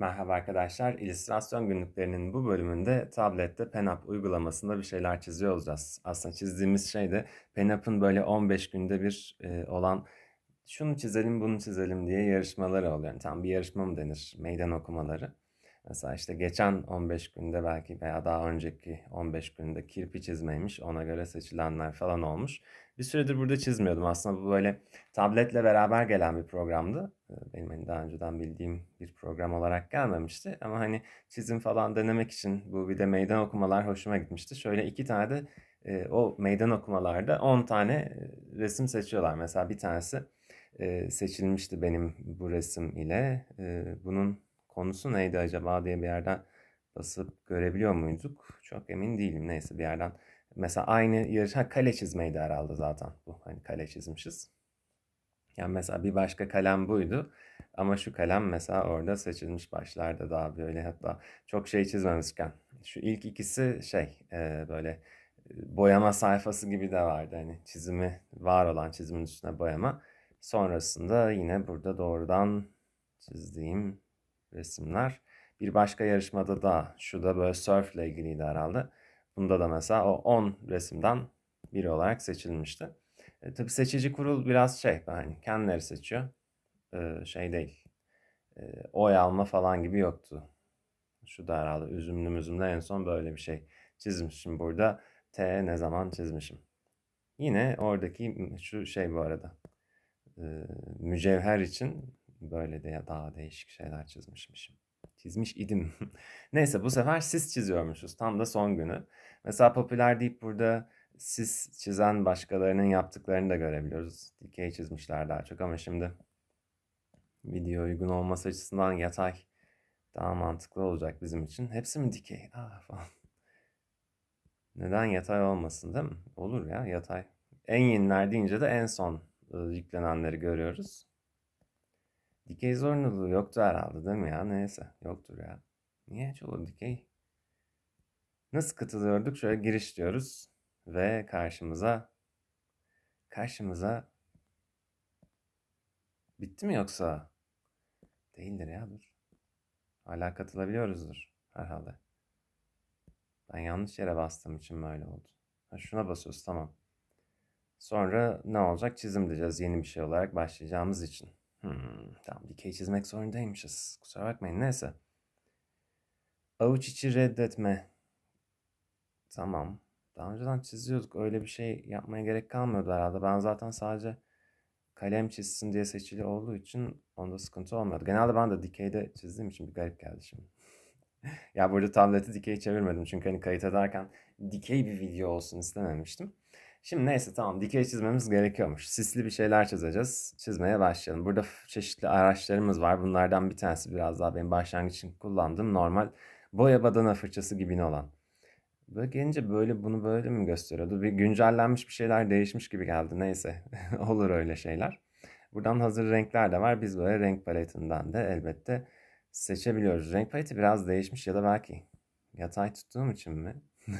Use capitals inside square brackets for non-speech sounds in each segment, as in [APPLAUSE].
Merhaba arkadaşlar, illüstrasyon günlüklerinin bu bölümünde tablette PenUp uygulamasında bir şeyler çiziyor olacağız. Aslında çizdiğimiz şey de PenUp'ın böyle 15 günde bir e, olan şunu çizelim bunu çizelim diye yarışmaları oluyor. Yani tam bir yarışma mı denir? Meydan okumaları. Mesela işte geçen 15 günde belki veya daha önceki 15 günde kirpi çizmeymiş ona göre seçilenler falan olmuş. Bir süredir burada çizmiyordum aslında. Bu böyle tabletle beraber gelen bir programdı. Ee, benim hani daha önceden bildiğim bir program olarak gelmemişti. Ama hani çizim falan denemek için bu bir de meydan okumalar hoşuma gitmişti. Şöyle iki tane de e, o meydan okumalarda 10 tane e, resim seçiyorlar. Mesela bir tanesi e, seçilmişti benim bu resim ile. E, bunun konusu neydi acaba diye bir yerden basıp görebiliyor muyduk? Çok emin değilim. Neyse bir yerden Mesela aynı yarış, ha kale çizmeydi herhalde zaten bu. Hani kale çizmişiz. Yani mesela bir başka kalem buydu. Ama şu kalem mesela orada seçilmiş başlarda daha böyle hatta çok şey çizmemişken. Şu ilk ikisi şey e, böyle boyama sayfası gibi de vardı. Hani çizimi var olan çizimin üstüne boyama. Sonrasında yine burada doğrudan çizdiğim resimler. Bir başka yarışmada da şu da böyle surfle ilgiliydi herhalde. Bunda da mesela o 10 resimden biri olarak seçilmişti. E, tabii seçici kurul biraz şey hani kendileri seçiyor. E, şey değil. E, oy alma falan gibi yoktu. Şu da herhalde üzümlü müzümde en son böyle bir şey çizmişim burada. T ne zaman çizmişim. Yine oradaki şu şey bu arada. E, mücevher için böyle de daha değişik şeyler çizmişmişim çizmiş idim. [LAUGHS] Neyse bu sefer siz çiziyormuşuz. Tam da son günü. Mesela popüler deyip burada siz çizen başkalarının yaptıklarını da görebiliyoruz. Dikey çizmişler daha çok ama şimdi video uygun olması açısından yatay daha mantıklı olacak bizim için. Hepsi mi dikey? Aa, [LAUGHS] falan. Neden yatay olmasın değil mi? Olur ya yatay. En yeniler deyince de en son ıı, yüklenenleri görüyoruz. Dikey zorunluluğu yoktu herhalde değil mi ya? Neyse yoktur ya. Niye hiç olur dikey? Nasıl katılıyorduk? Şöyle giriş diyoruz. Ve karşımıza karşımıza bitti mi yoksa? Değildir ya dur. Hala katılabiliyoruzdur herhalde. Ben yanlış yere bastığım için böyle oldu. Ha, şuna basıyoruz tamam. Sonra ne olacak? Çizim diyeceğiz yeni bir şey olarak başlayacağımız için. Hmm, tamam dikey çizmek zorundaymışız. Kusura bakmayın neyse. Avuç içi reddetme. Tamam. Daha önceden çiziyorduk. Öyle bir şey yapmaya gerek kalmıyordu herhalde. Ben zaten sadece kalem çizsin diye seçili olduğu için onda sıkıntı olmuyordu. Genelde ben de dikeyde çizdiğim için bir garip geldi şimdi. [LAUGHS] ya burada tableti dikey çevirmedim çünkü hani kayıt ederken dikey bir video olsun istememiştim. Şimdi neyse tamam dikey çizmemiz gerekiyormuş. Sisli bir şeyler çizeceğiz. Çizmeye başlayalım. Burada çeşitli araçlarımız var. Bunlardan bir tanesi biraz daha benim başlangıç için kullandığım normal boya badana fırçası gibi olan. Böyle gelince böyle bunu böyle mi gösteriyordu? Bir güncellenmiş bir şeyler değişmiş gibi geldi. Neyse [LAUGHS] olur öyle şeyler. Buradan hazır renkler de var. Biz böyle renk paletinden de elbette seçebiliyoruz. Renk paleti biraz değişmiş ya da belki yatay tuttuğum için mi? [LAUGHS]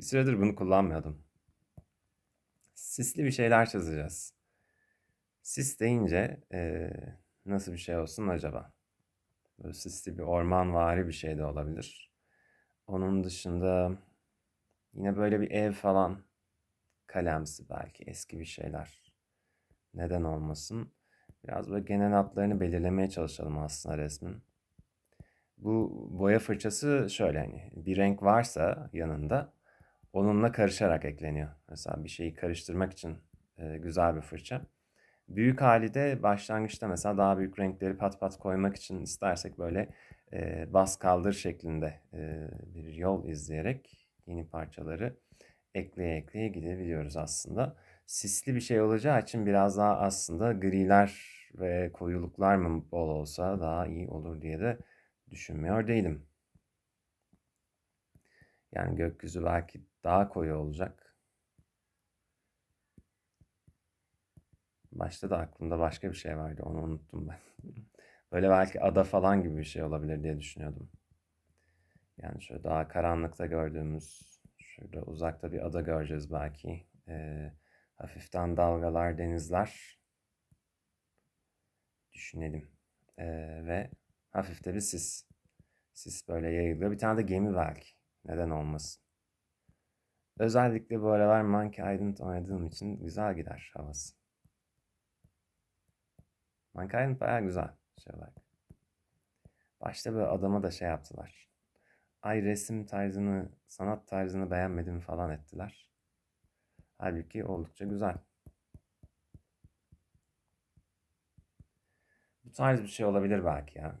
Bir süredir bunu kullanmıyordum. Sisli bir şeyler çizeceğiz. Sis deyince e, nasıl bir şey olsun acaba? Böyle sisli bir ormanvari bir şey de olabilir. Onun dışında yine böyle bir ev falan kalemsi belki eski bir şeyler. Neden olmasın? Biraz böyle genel hatlarını belirlemeye çalışalım aslında resmin. Bu boya fırçası şöyle hani bir renk varsa yanında onunla karışarak ekleniyor. Mesela bir şeyi karıştırmak için e, güzel bir fırça. Büyük hali de başlangıçta mesela daha büyük renkleri pat pat koymak için istersek böyle e, bas kaldır şeklinde e, bir yol izleyerek yeni parçaları ekleye ekleye gidebiliyoruz aslında. Sisli bir şey olacağı için biraz daha aslında griler ve koyuluklar mı bol olsa daha iyi olur diye de düşünmüyor değilim. Yani gökyüzü belki daha koyu olacak. Başta da aklımda başka bir şey vardı. Onu unuttum ben. [LAUGHS] Böyle belki ada falan gibi bir şey olabilir diye düşünüyordum. Yani şöyle daha karanlıkta gördüğümüz, şurada uzakta bir ada göreceğiz belki. Ee, hafiften dalgalar, denizler. Düşünelim. Ee, ve hafif de bir sis. Sis böyle yayılıyor. Bir tane de gemi belki. Neden olmasın? Özellikle bu aralar Monkey Island oynadığım için güzel gider havası. Monkey Island baya güzel şey olarak. Başta böyle adama da şey yaptılar. Ay resim tarzını, sanat tarzını beğenmedim falan ettiler. Halbuki oldukça güzel. Bu tarz bir şey olabilir belki ya.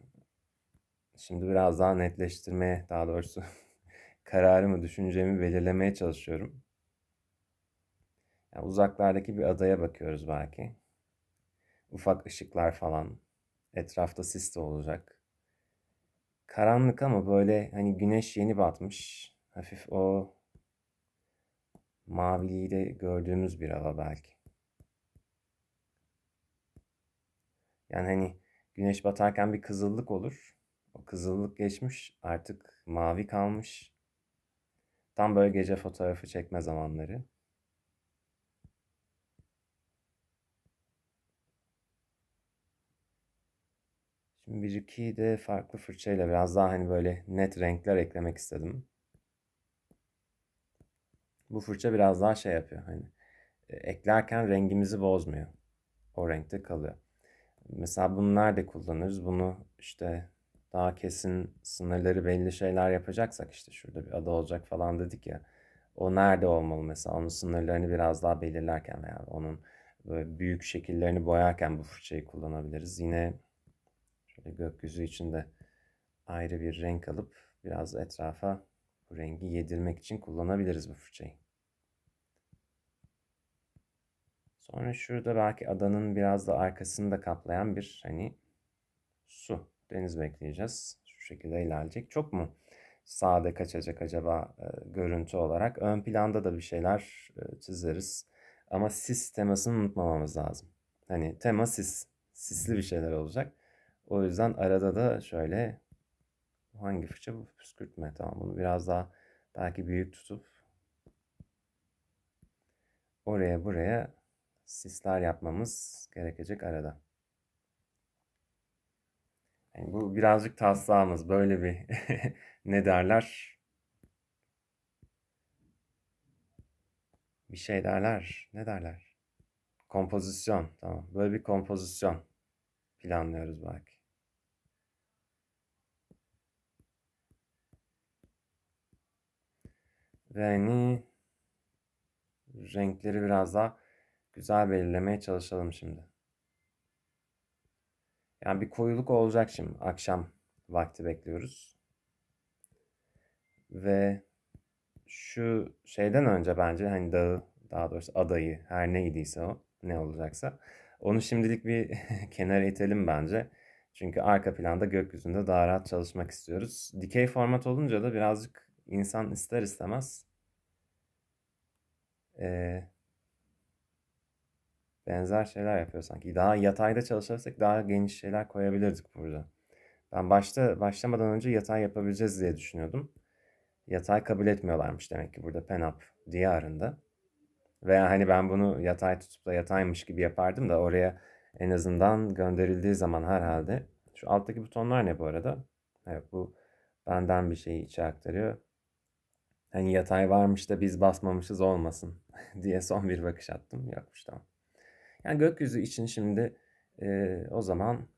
Şimdi biraz daha netleştirmeye, daha doğrusu [LAUGHS] kararımı, düşüncemi belirlemeye çalışıyorum. Yani uzaklardaki bir adaya bakıyoruz belki. Ufak ışıklar falan. Etrafta sis de olacak. Karanlık ama böyle hani güneş yeni batmış. Hafif o maviliği de gördüğümüz bir hava belki. Yani hani güneş batarken bir kızıllık olur. O kızıllık geçmiş artık mavi kalmış. Tam böyle gece fotoğrafı çekme zamanları. Şimdi bir iki de farklı fırçayla biraz daha hani böyle net renkler eklemek istedim. Bu fırça biraz daha şey yapıyor hani e, eklerken rengimizi bozmuyor. O renkte kalıyor. Mesela bunu nerede kullanırız. Bunu işte daha kesin sınırları belli şeyler yapacaksak işte şurada bir ada olacak falan dedik ya. O nerede olmalı mesela? Onun sınırlarını biraz daha belirlerken veya onun büyük şekillerini boyarken bu fırçayı kullanabiliriz. Yine şöyle gökyüzü içinde ayrı bir renk alıp biraz etrafa bu rengi yedirmek için kullanabiliriz bu fırçayı. Sonra şurada belki adanın biraz da arkasını da kaplayan bir hani su deniz bekleyeceğiz. Şu şekilde ilerleyecek. Çok mu sade kaçacak acaba e, görüntü olarak? Ön planda da bir şeyler e, çizeriz. Ama sis temasını unutmamamız lazım. Hani tema sis. Sisli bir şeyler olacak. O yüzden arada da şöyle hangi fıça bu püskürtme tamam bunu biraz daha belki büyük tutup oraya buraya sisler yapmamız gerekecek arada. Yani bu birazcık taslağımız. Böyle bir [LAUGHS] ne derler? Bir şey derler. Ne derler? Kompozisyon. Tamam. Böyle bir kompozisyon planlıyoruz belki. Ve yani renkleri biraz daha güzel belirlemeye çalışalım şimdi. Yani bir koyuluk olacak şimdi. Akşam vakti bekliyoruz. Ve şu şeyden önce bence hani dağı daha doğrusu adayı her neydiyse o ne olacaksa onu şimdilik bir [LAUGHS] kenara itelim bence. Çünkü arka planda gökyüzünde daha rahat çalışmak istiyoruz. Dikey format olunca da birazcık insan ister istemez ee, benzer şeyler yapıyor sanki. Daha yatayda çalışırsak daha geniş şeyler koyabilirdik burada. Ben başta başlamadan önce yatay yapabileceğiz diye düşünüyordum. Yatay kabul etmiyorlarmış demek ki burada Penap diyarında. Veya hani ben bunu yatay tutup da yataymış gibi yapardım da oraya en azından gönderildiği zaman herhalde. Şu alttaki butonlar ne bu arada? Evet bu benden bir şeyi içe aktarıyor. Hani yatay varmış da biz basmamışız olmasın [LAUGHS] diye son bir bakış attım. Yokmuş tamam. Yani gökyüzü için şimdi e, o zaman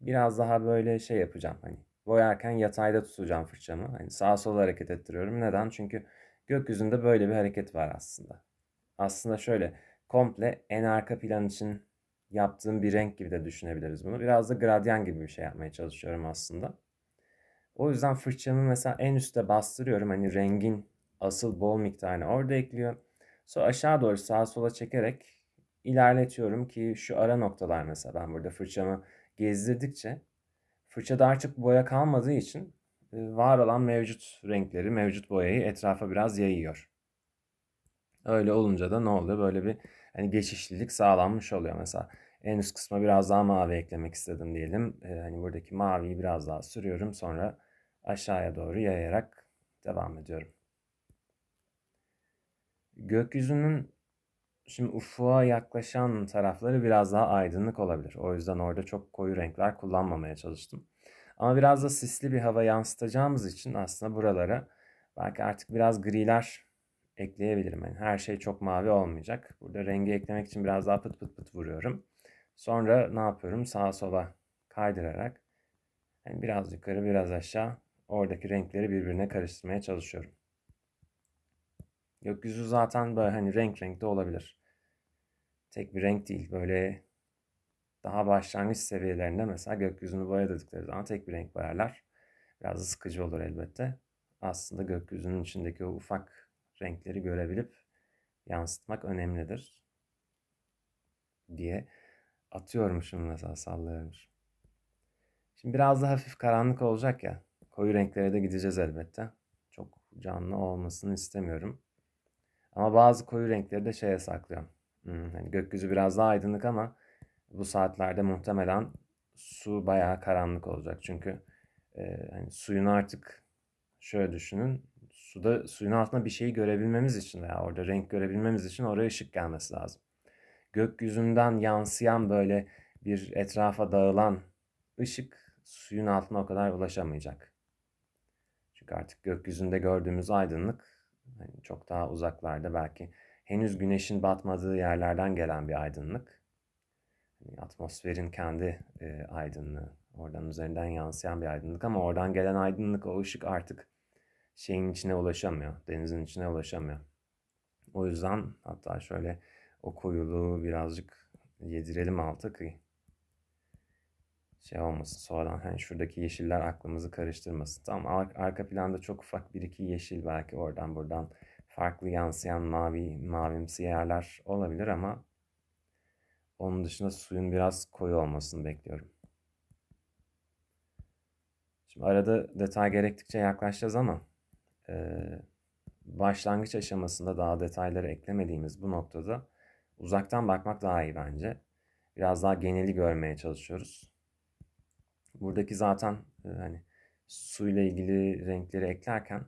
biraz daha böyle şey yapacağım. Hani boyarken yatayda tutacağım fırçamı. Hani sağa sola hareket ettiriyorum. Neden? Çünkü gökyüzünde böyle bir hareket var aslında. Aslında şöyle komple en arka plan için yaptığım bir renk gibi de düşünebiliriz bunu. Biraz da gradyan gibi bir şey yapmaya çalışıyorum aslında. O yüzden fırçamı mesela en üste bastırıyorum. Hani rengin asıl bol miktarını orada ekliyor. Sonra aşağı doğru sağa sola çekerek ilerletiyorum ki şu ara noktalar mesela ben burada fırçamı gezdirdikçe fırçada artık boya kalmadığı için e, var olan mevcut renkleri, mevcut boyayı etrafa biraz yayıyor. Öyle olunca da ne oluyor? Böyle bir hani geçişlilik sağlanmış oluyor mesela. En üst kısma biraz daha mavi eklemek istedim diyelim. Ee, hani buradaki maviyi biraz daha sürüyorum. Sonra aşağıya doğru yayarak devam ediyorum. Gökyüzünün Şimdi ufuğa yaklaşan tarafları biraz daha aydınlık olabilir. O yüzden orada çok koyu renkler kullanmamaya çalıştım. Ama biraz da sisli bir hava yansıtacağımız için aslında buralara belki artık biraz griler ekleyebilirim. Yani her şey çok mavi olmayacak. Burada rengi eklemek için biraz daha pıt pıt pıt vuruyorum. Sonra ne yapıyorum? Sağa sola kaydırarak yani biraz yukarı biraz aşağı oradaki renkleri birbirine karıştırmaya çalışıyorum. Gökyüzü zaten böyle hani renk renk de olabilir. Tek bir renk değil böyle daha başlangıç seviyelerinde mesela gökyüzünü boyadıkları zaman tek bir renk boyarlar. Biraz da sıkıcı olur elbette. Aslında gökyüzünün içindeki o ufak renkleri görebilip yansıtmak önemlidir diye atıyormuşum mesela sallıyormuşum. Şimdi biraz da hafif karanlık olacak ya. Koyu renklere de gideceğiz elbette. Çok canlı olmasını istemiyorum. Ama bazı koyu renkleri de şeye saklıyorum. Hmm, hani gökyüzü biraz daha aydınlık ama bu saatlerde muhtemelen su bayağı karanlık olacak. Çünkü e, hani suyun artık şöyle düşünün. Suda suyun altında bir şeyi görebilmemiz için veya orada renk görebilmemiz için oraya ışık gelmesi lazım. Gökyüzünden yansıyan böyle bir etrafa dağılan ışık suyun altına o kadar ulaşamayacak. Çünkü artık gökyüzünde gördüğümüz aydınlık yani çok daha uzaklarda belki henüz güneşin batmadığı yerlerden gelen bir aydınlık. Yani atmosferin kendi e, aydınlığı. Oradan üzerinden yansıyan bir aydınlık ama oradan gelen aydınlık o ışık artık şeyin içine ulaşamıyor. Denizin içine ulaşamıyor. O yüzden hatta şöyle o koyuluğu birazcık yedirelim altı kıyı şey olmasın. Sonradan hani şuradaki yeşiller aklımızı karıştırmasın. Tamam arka planda çok ufak bir iki yeşil belki oradan buradan farklı yansıyan mavi mavimsi yerler olabilir ama onun dışında suyun biraz koyu olmasını bekliyorum. Şimdi arada detay gerektikçe yaklaşacağız ama e, başlangıç aşamasında daha detayları eklemediğimiz bu noktada uzaktan bakmak daha iyi bence. Biraz daha geneli görmeye çalışıyoruz. Buradaki zaten e, hani suyla ilgili renkleri eklerken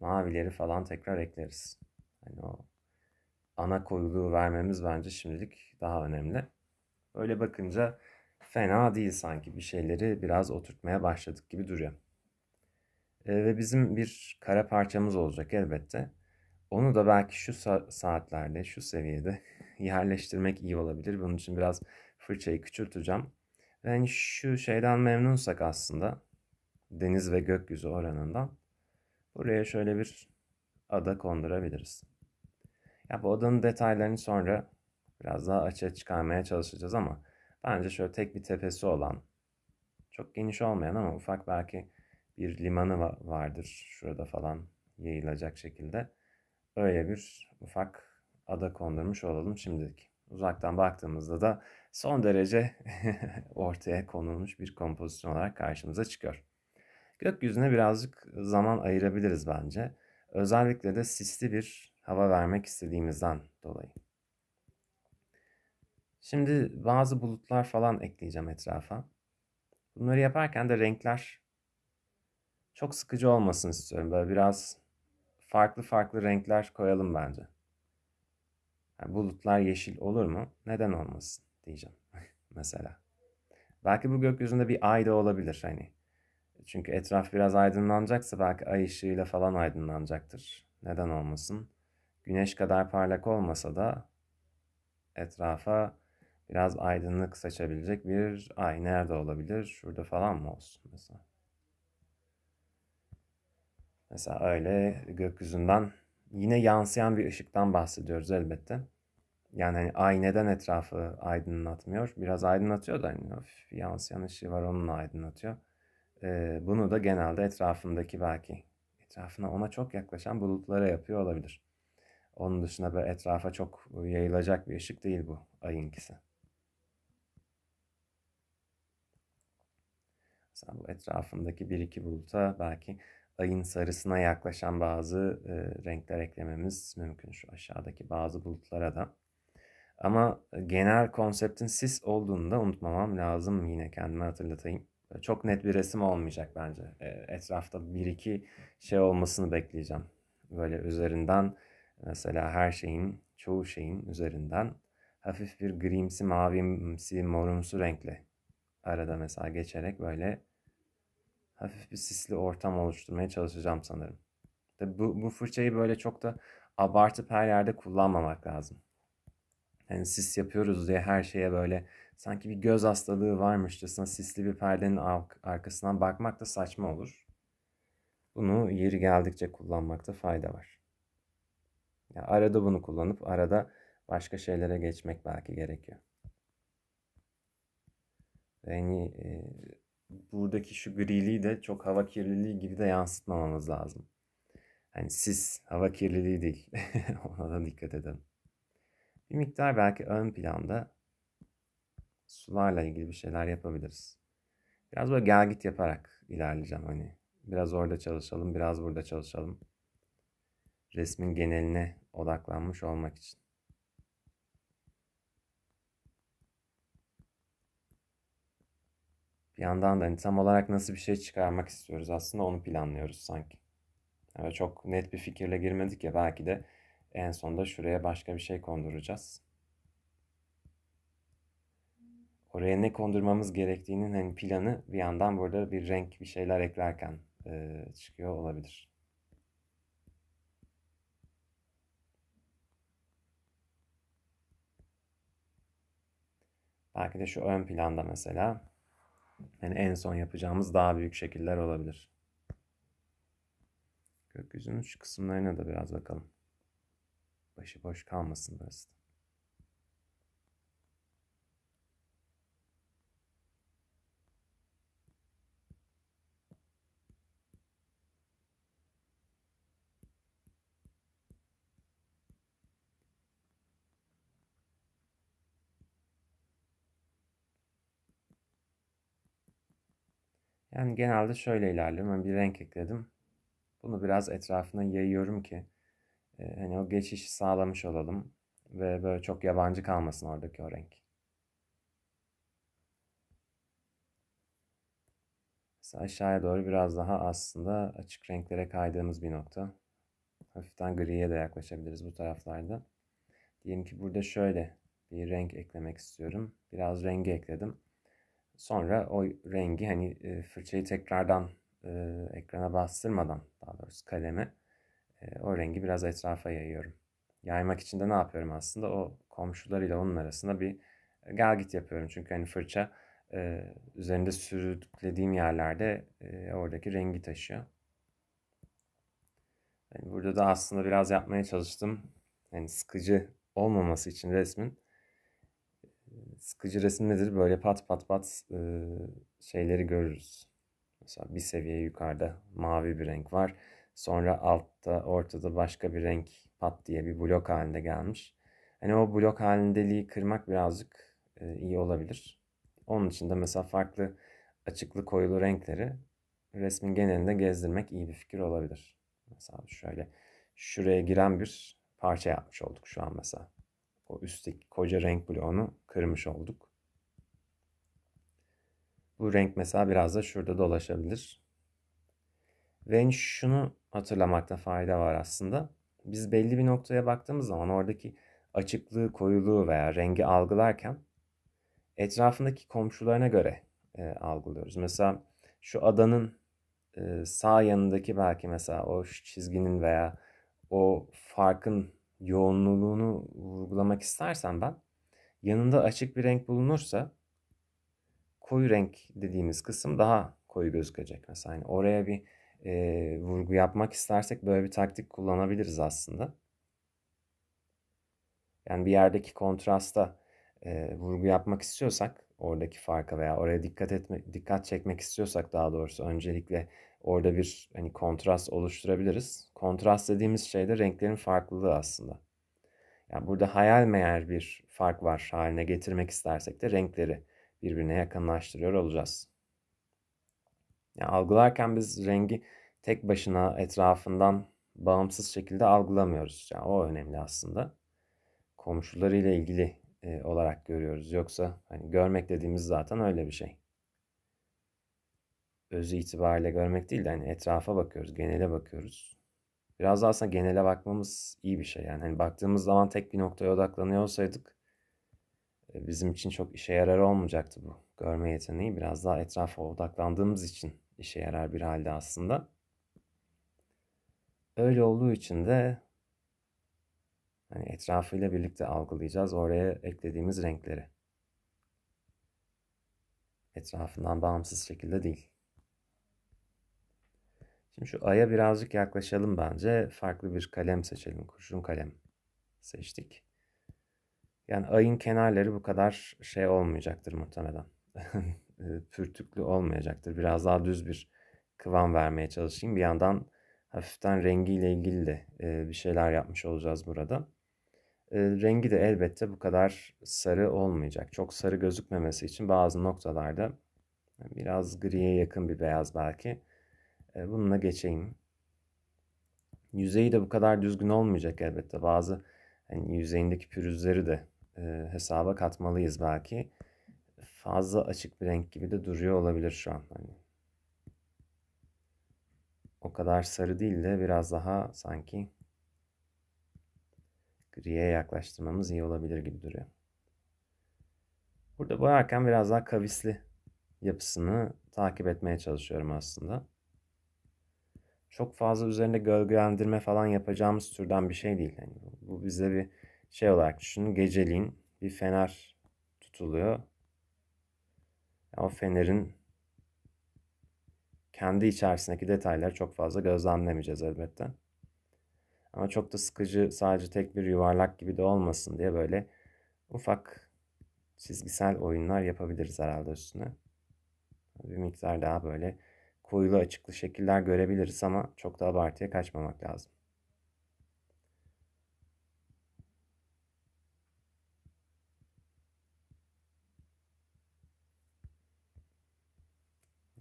mavileri falan tekrar ekleriz. Hani o ana koyuluğu vermemiz bence şimdilik daha önemli. Öyle bakınca fena değil sanki bir şeyleri biraz oturtmaya başladık gibi duruyor. E, ve bizim bir kara parçamız olacak elbette. Onu da belki şu saatlerde, şu seviyede [LAUGHS] yerleştirmek iyi olabilir. Bunun için biraz fırçayı küçülteceğim. Ben şu şeyden memnunsak aslında deniz ve gökyüzü oranından buraya şöyle bir ada kondurabiliriz. Ya bu adanın detaylarını sonra biraz daha açığa çıkarmaya çalışacağız ama bence şöyle tek bir tepesi olan çok geniş olmayan ama ufak belki bir limanı vardır şurada falan yayılacak şekilde. Öyle bir ufak ada kondurmuş olalım şimdilik. Uzaktan baktığımızda da son derece [LAUGHS] ortaya konulmuş bir kompozisyon olarak karşımıza çıkıyor. Gökyüzüne birazcık zaman ayırabiliriz bence. Özellikle de sisli bir hava vermek istediğimizden dolayı. Şimdi bazı bulutlar falan ekleyeceğim etrafa. Bunları yaparken de renkler çok sıkıcı olmasın istiyorum. Böyle biraz farklı farklı renkler koyalım bence. Yani bulutlar yeşil olur mu? Neden olmasın? diyeceğim [LAUGHS] mesela. Belki bu gökyüzünde bir ay da olabilir hani. Çünkü etraf biraz aydınlanacaksa belki ay ışığıyla falan aydınlanacaktır. Neden olmasın? Güneş kadar parlak olmasa da etrafa biraz aydınlık saçabilecek bir ay nerede olabilir? Şurada falan mı olsun mesela? Mesela öyle gökyüzünden yine yansıyan bir ışıktan bahsediyoruz elbette. Yani hani ay neden etrafı aydınlatmıyor? Biraz aydınlatıyor da hani hafif yansıyan ışığı var onunla aydınlatıyor. Ee, bunu da genelde etrafındaki belki etrafına ona çok yaklaşan bulutlara yapıyor olabilir. Onun dışında böyle etrafa çok yayılacak bir ışık değil bu ayınkisi. Mesela bu etrafındaki bir iki buluta belki ayın sarısına yaklaşan bazı e, renkler eklememiz mümkün. Şu aşağıdaki bazı bulutlara da ama e, genel konseptin sis olduğunu da unutmamam lazım yine kendime hatırlatayım. E, çok net bir resim olmayacak bence. E, etrafta bir iki şey olmasını bekleyeceğim. Böyle üzerinden mesela her şeyin, çoğu şeyin üzerinden hafif bir grimsi, mavimsi, morumsu renkle arada mesela geçerek böyle hafif bir sisli ortam oluşturmaya çalışacağım sanırım. Tabii bu, bu fırçayı böyle çok da abartıp her yerde kullanmamak lazım yani sis yapıyoruz diye her şeye böyle sanki bir göz hastalığı varmışçasına sisli bir perdenin arkasından bakmak da saçma olur. Bunu yeri geldikçe kullanmakta fayda var. Yani arada bunu kullanıp arada başka şeylere geçmek belki gerekiyor. Yani e, buradaki şu griliği de çok hava kirliliği gibi de yansıtmamamız lazım. Hani sis hava kirliliği değil. [LAUGHS] Ona da dikkat edelim. Bir miktar belki ön planda sularla ilgili bir şeyler yapabiliriz. Biraz böyle gel git yaparak ilerleyeceğim hani. Biraz orada çalışalım, biraz burada çalışalım. Resmin geneline odaklanmış olmak için. Bir yandan da hani tam olarak nasıl bir şey çıkarmak istiyoruz aslında onu planlıyoruz sanki. Yani çok net bir fikirle girmedik ya belki de en sonda şuraya başka bir şey konduracağız. Oraya ne kondurmamız gerektiğinin hani planı bir yandan burada bir renk bir şeyler eklerken e, çıkıyor olabilir. Belki de şu ön planda mesela yani en son yapacağımız daha büyük şekiller olabilir. Gökyüzünün şu kısımlarına da biraz bakalım başı Başıboş kalmasın burası da. Yani genelde şöyle ilerliyorum. Ben bir renk ekledim. Bunu biraz etrafına yayıyorum ki hani o geçişi sağlamış olalım ve böyle çok yabancı kalmasın oradaki o renk. Mesela aşağıya doğru biraz daha aslında açık renklere kaydığımız bir nokta. Hafiften griye de yaklaşabiliriz bu taraflarda. Diyelim ki burada şöyle bir renk eklemek istiyorum. Biraz rengi ekledim. Sonra o rengi hani fırçayı tekrardan ekrana bastırmadan daha doğrusu kaleme o rengi biraz etrafa yayıyorum. Yaymak için de ne yapıyorum aslında? O komşularıyla onun arasında bir gel git yapıyorum. Çünkü hani fırça e, üzerinde sürüklediğim yerlerde e, oradaki rengi taşıyor. Yani burada da aslında biraz yapmaya çalıştım. Yani sıkıcı olmaması için resmin. Sıkıcı resim nedir? Böyle pat pat pat e, şeyleri görürüz. Mesela bir seviye yukarıda mavi bir renk var Sonra altta ortada başka bir renk pat diye bir blok halinde gelmiş. Hani o blok halindeliği kırmak birazcık e, iyi olabilir. Onun için de mesela farklı açıklı koyulu renkleri resmin genelinde gezdirmek iyi bir fikir olabilir. Mesela şöyle şuraya giren bir parça yapmış olduk şu an mesela. O üstteki koca renk bloğunu kırmış olduk. Bu renk mesela biraz da şurada dolaşabilir. Ve şunu hatırlamakta fayda var aslında. Biz belli bir noktaya baktığımız zaman oradaki açıklığı, koyuluğu veya rengi algılarken etrafındaki komşularına göre e, algılıyoruz. Mesela şu adanın e, sağ yanındaki belki mesela o çizginin veya o farkın yoğunluğunu vurgulamak istersen ben yanında açık bir renk bulunursa koyu renk dediğimiz kısım daha koyu gözükecek mesela. Yani oraya bir e, vurgu yapmak istersek böyle bir taktik kullanabiliriz aslında. Yani bir yerdeki kontrasta e, vurgu yapmak istiyorsak oradaki farka veya oraya dikkat etme dikkat çekmek istiyorsak daha doğrusu öncelikle orada bir hani kontrast oluşturabiliriz. Kontrast dediğimiz şey de renklerin farklılığı aslında. Yani burada hayal meğer bir fark var haline getirmek istersek de renkleri birbirine yakınlaştırıyor olacağız. Yani algılarken biz rengi tek başına etrafından bağımsız şekilde algılamıyoruz. Yani o önemli aslında. Komşularıyla ilgili e, olarak görüyoruz. Yoksa hani görmek dediğimiz zaten öyle bir şey. Özü itibariyle görmek değil de hani etrafa bakıyoruz, genele bakıyoruz. Biraz daha aslında genele bakmamız iyi bir şey. Yani hani baktığımız zaman tek bir noktaya odaklanıyor olsaydık e, bizim için çok işe yarar olmayacaktı bu görme yeteneği. Biraz daha etrafa odaklandığımız için işe yarar bir halde aslında. Öyle olduğu için de hani etrafıyla birlikte algılayacağız oraya eklediğimiz renkleri. Etrafından bağımsız şekilde değil. Şimdi şu aya birazcık yaklaşalım bence. Farklı bir kalem seçelim. Kurşun kalem seçtik. Yani ayın kenarları bu kadar şey olmayacaktır muhtemelen. [LAUGHS] E, pürtüklü olmayacaktır. Biraz daha düz bir kıvam vermeye çalışayım. Bir yandan hafiften rengiyle ilgili de e, bir şeyler yapmış olacağız burada. E, rengi de elbette bu kadar sarı olmayacak. Çok sarı gözükmemesi için bazı noktalarda biraz griye yakın bir beyaz belki. Bununla geçeyim. Yüzeyi de bu kadar düzgün olmayacak elbette. Bazı hani yüzeyindeki pürüzleri de hesaba katmalıyız belki fazla açık bir renk gibi de duruyor olabilir şu an. Hani o kadar sarı değil de biraz daha sanki griye yaklaştırmamız iyi olabilir gibi duruyor. Burada boyarken biraz daha kavisli yapısını takip etmeye çalışıyorum aslında. Çok fazla üzerinde gölgelendirme falan yapacağımız türden bir şey değil. Yani bu bize bir şey olarak düşünün. Geceliğin bir fener tutuluyor o Fener'in kendi içerisindeki detaylar çok fazla gözlemlemeyeceğiz elbette. Ama çok da sıkıcı sadece tek bir yuvarlak gibi de olmasın diye böyle ufak çizgisel oyunlar yapabiliriz herhalde üstüne. Bir miktar daha böyle koyulu açıklı şekiller görebiliriz ama çok da abartıya kaçmamak lazım.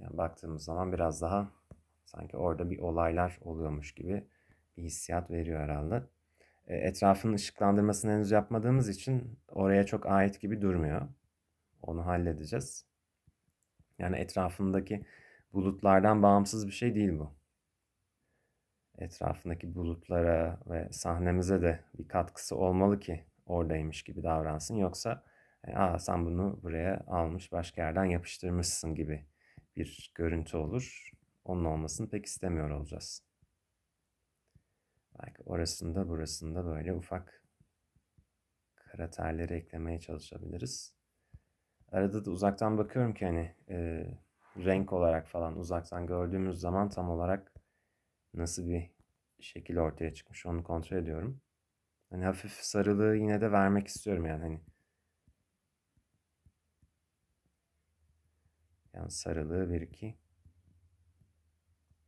Yani baktığımız zaman biraz daha sanki orada bir olaylar oluyormuş gibi bir hissiyat veriyor herhalde. E, Etrafının ışıklandırmasını henüz yapmadığımız için oraya çok ait gibi durmuyor. Onu halledeceğiz. Yani etrafındaki bulutlardan bağımsız bir şey değil bu. Etrafındaki bulutlara ve sahnemize de bir katkısı olmalı ki oradaymış gibi davransın. Yoksa e, Aa, sen bunu buraya almış başka yerden yapıştırmışsın gibi bir görüntü olur. Onun olmasını pek istemiyor olacağız. Belki orasında burasında böyle ufak kraterleri eklemeye çalışabiliriz. Arada da uzaktan bakıyorum ki hani e, renk olarak falan uzaktan gördüğümüz zaman tam olarak nasıl bir şekil ortaya çıkmış onu kontrol ediyorum. Hani hafif sarılığı yine de vermek istiyorum yani hani Yani sarılığı 1 2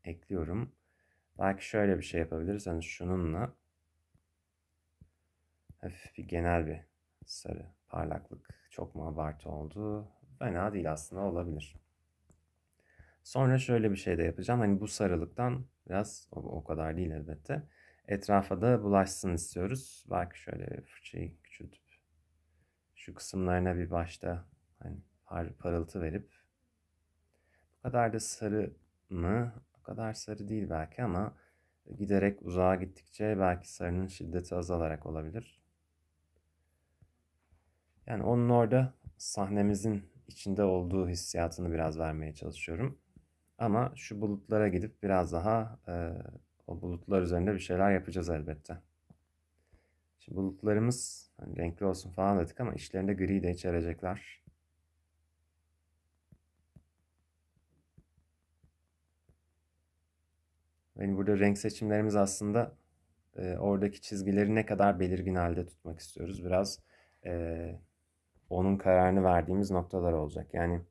ekliyorum. Belki şöyle bir şey yapabiliriz. Hani şununla hafif bir genel bir sarı parlaklık çok mu abartı oldu? Fena değil aslında olabilir. Sonra şöyle bir şey de yapacağım. Hani bu sarılıktan biraz o, o kadar değil elbette. Etrafa da bulaşsın istiyoruz. Belki şöyle fırçayı küçültüp şu kısımlarına bir başta hani par, parıltı verip kadar da sarı mı? O kadar sarı değil belki ama giderek uzağa gittikçe belki sarının şiddeti azalarak olabilir. Yani onun orada sahnemizin içinde olduğu hissiyatını biraz vermeye çalışıyorum. Ama şu bulutlara gidip biraz daha e, o bulutlar üzerinde bir şeyler yapacağız elbette. Şimdi bulutlarımız hani renkli olsun falan dedik ama içlerinde gri de içerecekler. Yani burada renk seçimlerimiz aslında e, oradaki çizgileri ne kadar belirgin halde tutmak istiyoruz. Biraz e, onun kararını verdiğimiz noktalar olacak. Yani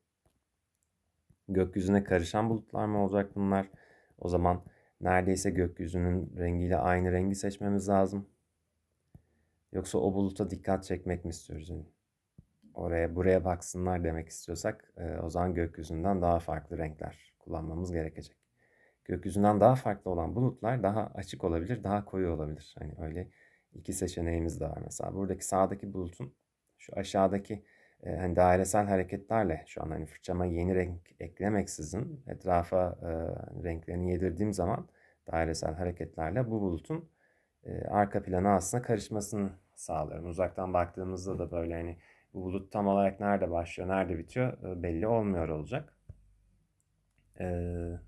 gökyüzüne karışan bulutlar mı olacak bunlar? O zaman neredeyse gökyüzünün rengiyle aynı rengi seçmemiz lazım. Yoksa o buluta dikkat çekmek mi istiyoruz? Yani oraya buraya baksınlar demek istiyorsak e, o zaman gökyüzünden daha farklı renkler kullanmamız gerekecek gökyüzünden daha farklı olan bulutlar daha açık olabilir, daha koyu olabilir. Hani öyle iki seçeneğimiz de var mesela. Buradaki sağdaki bulutun şu aşağıdaki e, hani dairesel hareketlerle şu an hani fırçama yeni renk eklemeksizin etrafa e, renklerini yedirdiğim zaman dairesel hareketlerle bu bulutun e, arka plana aslında karışmasını sağlıyorum. Uzaktan baktığımızda da böyle hani bu bulut tam olarak nerede başlıyor, nerede bitiyor e, belli olmuyor olacak. Eee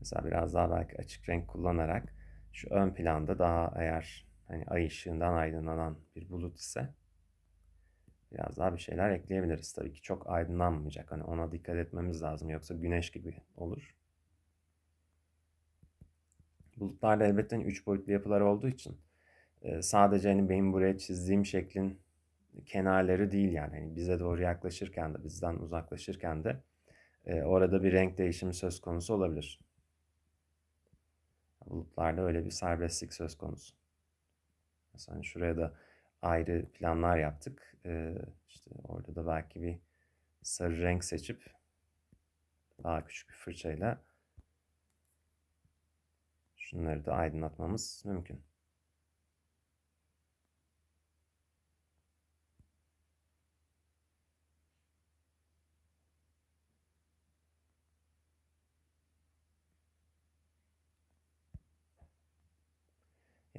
Mesela biraz daha belki açık renk kullanarak şu ön planda daha eğer hani ay ışığından aydınlanan bir bulut ise biraz daha bir şeyler ekleyebiliriz. Tabii ki çok aydınlanmayacak. Hani ona dikkat etmemiz lazım. Yoksa güneş gibi olur. Bulutlarda elbette hani üç boyutlu yapılar olduğu için e, sadece hani benim buraya çizdiğim şeklin kenarları değil yani. yani bize doğru yaklaşırken de bizden uzaklaşırken de e, orada bir renk değişimi söz konusu olabilir. Bulutlarda öyle bir serbestlik söz konusu. Mesela hani şuraya da ayrı planlar yaptık. Ee, işte orada da belki bir sarı renk seçip daha küçük bir fırçayla şunları da aydınlatmamız mümkün.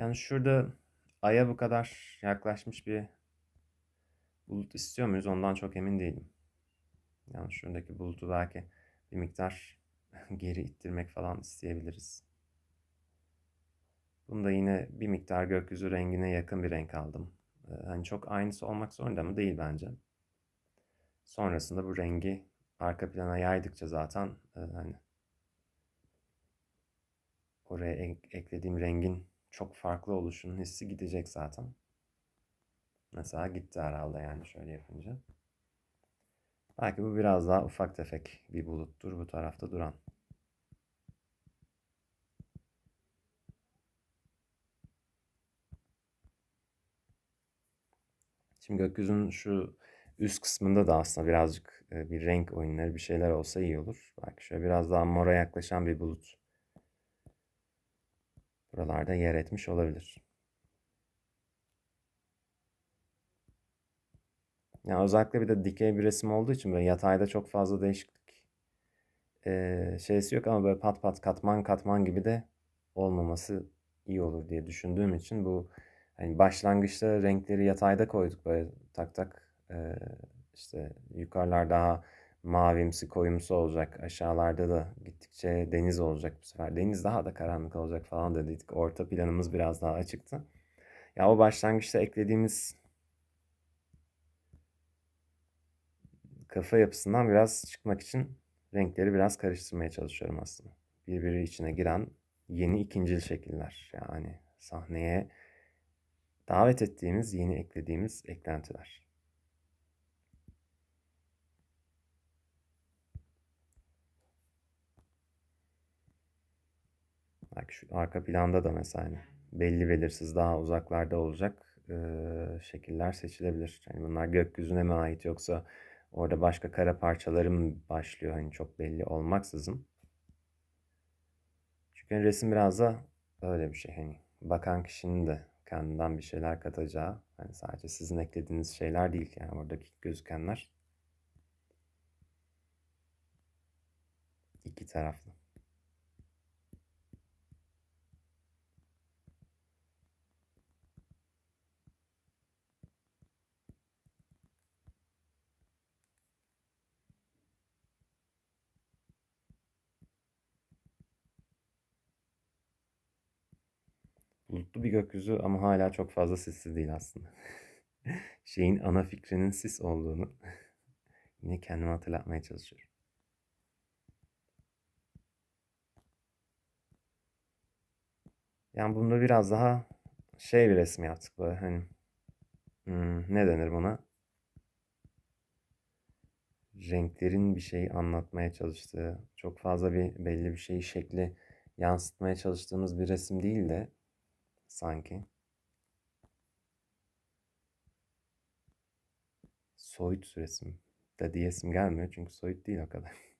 Yani şurada Ay'a bu kadar yaklaşmış bir bulut istiyor muyuz ondan çok emin değilim. Yani şuradaki bulutu belki bir miktar [LAUGHS] geri ittirmek falan isteyebiliriz. Bunda yine bir miktar gökyüzü rengine yakın bir renk aldım. Yani ee, çok aynısı olmak zorunda mı? Değil bence. Sonrasında bu rengi arka plana yaydıkça zaten e, hani oraya eklediğim rengin çok farklı oluşunun hissi gidecek zaten. Mesela gitti herhalde yani şöyle yapınca. Belki bu biraz daha ufak tefek bir buluttur bu tarafta duran. Şimdi gökyüzünün şu üst kısmında da aslında birazcık e, bir renk oyunları bir şeyler olsa iyi olur. Belki şöyle biraz daha mora yaklaşan bir bulut buralarda yer etmiş olabilir. Yani özellikle bir de dikey bir resim olduğu için böyle yatayda çok fazla değişiklik e, şeysi yok ama böyle pat pat katman katman gibi de olmaması iyi olur diye düşündüğüm için bu hani başlangıçta renkleri yatayda koyduk böyle tak tak e, işte yukarılar daha mavimsi koyumsu olacak. Aşağılarda da gittikçe deniz olacak bu sefer. Deniz daha da karanlık olacak falan dedik. Orta planımız biraz daha açıktı. Ya o başlangıçta eklediğimiz kafa yapısından biraz çıkmak için renkleri biraz karıştırmaya çalışıyorum aslında. Birbiri içine giren yeni ikincil şekiller. Yani sahneye davet ettiğimiz, yeni eklediğimiz eklentiler. Belki şu arka planda da mesela hani belli belirsiz daha uzaklarda olacak e, şekiller seçilebilir. Yani bunlar gökyüzüne mi ait yoksa orada başka kara parçaları mı başlıyor hani çok belli olmaksızın. Çünkü hani resim biraz da öyle bir şey hani bakan kişinin de kendinden bir şeyler katacağı hani sadece sizin eklediğiniz şeyler değil yani oradaki gözükenler iki taraflı. bulutlu bir gökyüzü ama hala çok fazla sessiz değil aslında. [LAUGHS] Şeyin ana fikrinin sis olduğunu [LAUGHS] yine kendime hatırlatmaya çalışıyorum. Yani bunda biraz daha şey bir resim yaptık böyle hani hmm, ne denir buna? Renklerin bir şeyi anlatmaya çalıştığı, çok fazla bir belli bir şeyi şekli yansıtmaya çalıştığımız bir resim değil de sanki. Soyut süresim mi? De diyesim gelmiyor çünkü soyut değil o kadar. [LAUGHS]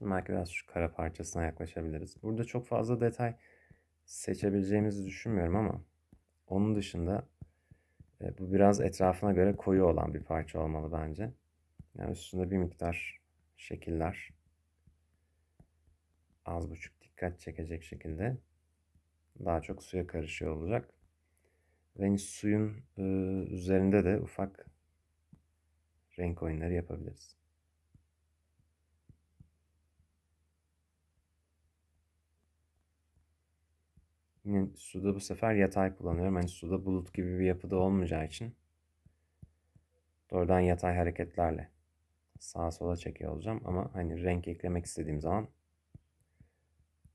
için belki biraz şu kara parçasına yaklaşabiliriz. Burada çok fazla detay seçebileceğimizi düşünmüyorum ama onun dışında e, bu biraz etrafına göre koyu olan bir parça olmalı bence. Yani üstünde bir miktar şekiller az buçuk dikkat çekecek şekilde daha çok suya karışıyor olacak. Ve suyun e, üzerinde de ufak renk oyunları yapabiliriz. Yine hani suda bu sefer yatay kullanıyorum. Hani suda bulut gibi bir yapıda olmayacağı için doğrudan yatay hareketlerle sağa sola çekiyor olacağım. Ama hani renk eklemek istediğim zaman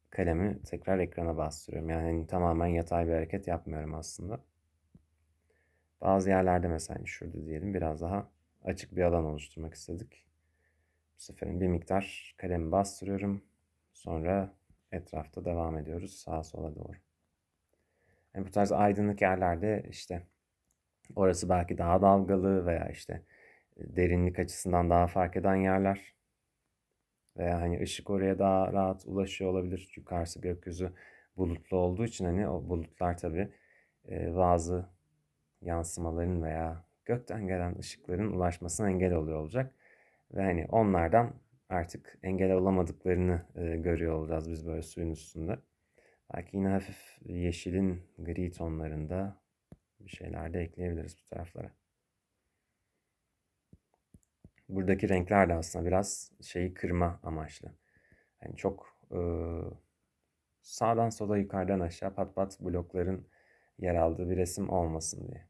kalemi tekrar ekrana bastırıyorum. Yani hani tamamen yatay bir hareket yapmıyorum aslında. Bazı yerlerde mesela hani şurada diyelim biraz daha açık bir alan oluşturmak istedik. Bu seferin bir miktar kalemi bastırıyorum. Sonra etrafta devam ediyoruz sağa sola doğru. Yani bu tarz aydınlık yerlerde işte orası belki daha dalgalı veya işte e, derinlik açısından daha fark eden yerler. Veya hani ışık oraya daha rahat ulaşıyor olabilir. çünkü Yukarısı gökyüzü bulutlu olduğu için hani o bulutlar tabii e, bazı yansımaların veya gökten gelen ışıkların ulaşmasına engel oluyor olacak. Ve hani onlardan artık engel olamadıklarını e, görüyor olacağız biz böyle suyun üstünde. Belki yine hafif yeşilin gri tonlarında bir şeyler de ekleyebiliriz bu taraflara. Buradaki renkler de aslında biraz şeyi kırma amaçlı. Yani çok e, sağdan sola yukarıdan aşağı pat pat blokların yer aldığı bir resim olmasın diye.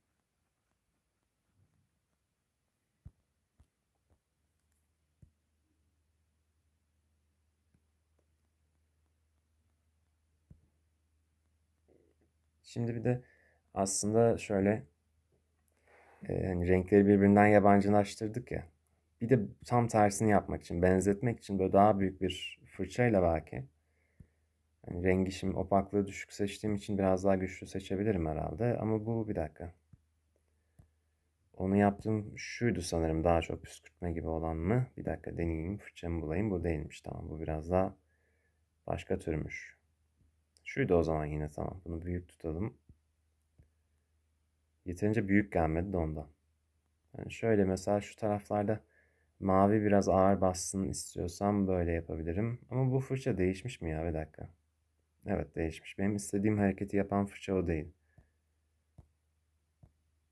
Şimdi bir de aslında şöyle e, hani renkleri birbirinden yabancılaştırdık ya. Bir de tam tersini yapmak için, benzetmek için böyle daha büyük bir fırçayla belki. Yani rengi şimdi opaklığı düşük seçtiğim için biraz daha güçlü seçebilirim herhalde. Ama bu bir dakika. Onu yaptığım şuydu sanırım daha çok püskürtme gibi olan mı? Bir dakika deneyeyim fırçamı bulayım. Bu değilmiş tamam bu biraz daha başka türmüş. Şuydu o zaman yine tamam. Bunu büyük tutalım. Yeterince büyük gelmedi de ondan. Yani şöyle mesela şu taraflarda mavi biraz ağır bassın istiyorsam böyle yapabilirim. Ama bu fırça değişmiş mi ya? Bir dakika. Evet değişmiş. Benim istediğim hareketi yapan fırça o değil.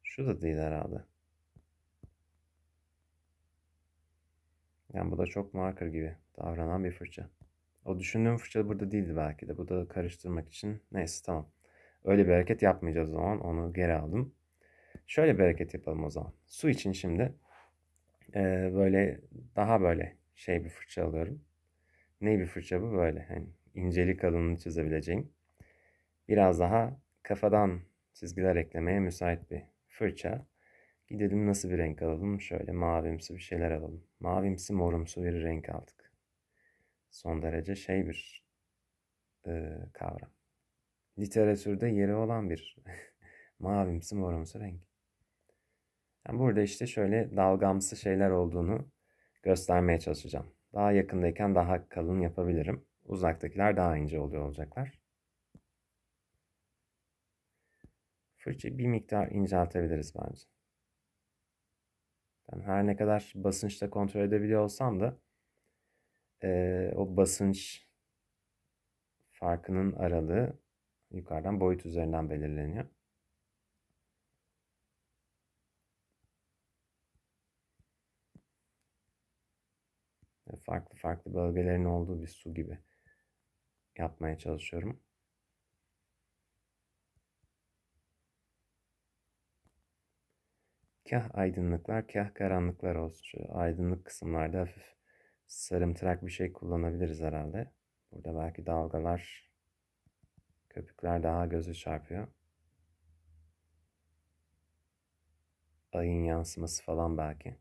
Şu da değil herhalde. Yani bu da çok marker gibi davranan bir fırça. O düşündüğüm fırça burada değildi belki de. Bu da karıştırmak için. Neyse tamam. Öyle bir hareket yapmayacağız o zaman. Onu geri aldım. Şöyle bir hareket yapalım o zaman. Su için şimdi e, böyle daha böyle şey bir fırça alıyorum. Ne bir fırça bu böyle. Hani incelik alanını çizebileceğim. Biraz daha kafadan çizgiler eklemeye müsait bir fırça. Gidelim nasıl bir renk alalım? Şöyle mavimsi bir şeyler alalım. Mavimsi morumsu bir renk aldık son derece şey bir e, kavram. Literatürde yeri olan bir [LAUGHS] mavimsi morumsu renk. Yani burada işte şöyle dalgamsı şeyler olduğunu göstermeye çalışacağım. Daha yakındayken daha kalın yapabilirim. Uzaktakiler daha ince oluyor olacaklar. Fırçayı bir miktar inceltebiliriz bence. Ben her ne kadar basınçta kontrol edebiliyor olsam da e, o basınç farkının aralığı yukarıdan boyut üzerinden belirleniyor. Farklı farklı bölgelerin olduğu bir su gibi yapmaya çalışıyorum. Kah aydınlıklar, kah karanlıklar olsun. Şu aydınlık kısımlarda hafif sarımtırak bir şey kullanabiliriz herhalde. Burada belki dalgalar, köpükler daha gözü çarpıyor. Ayın yansıması falan belki.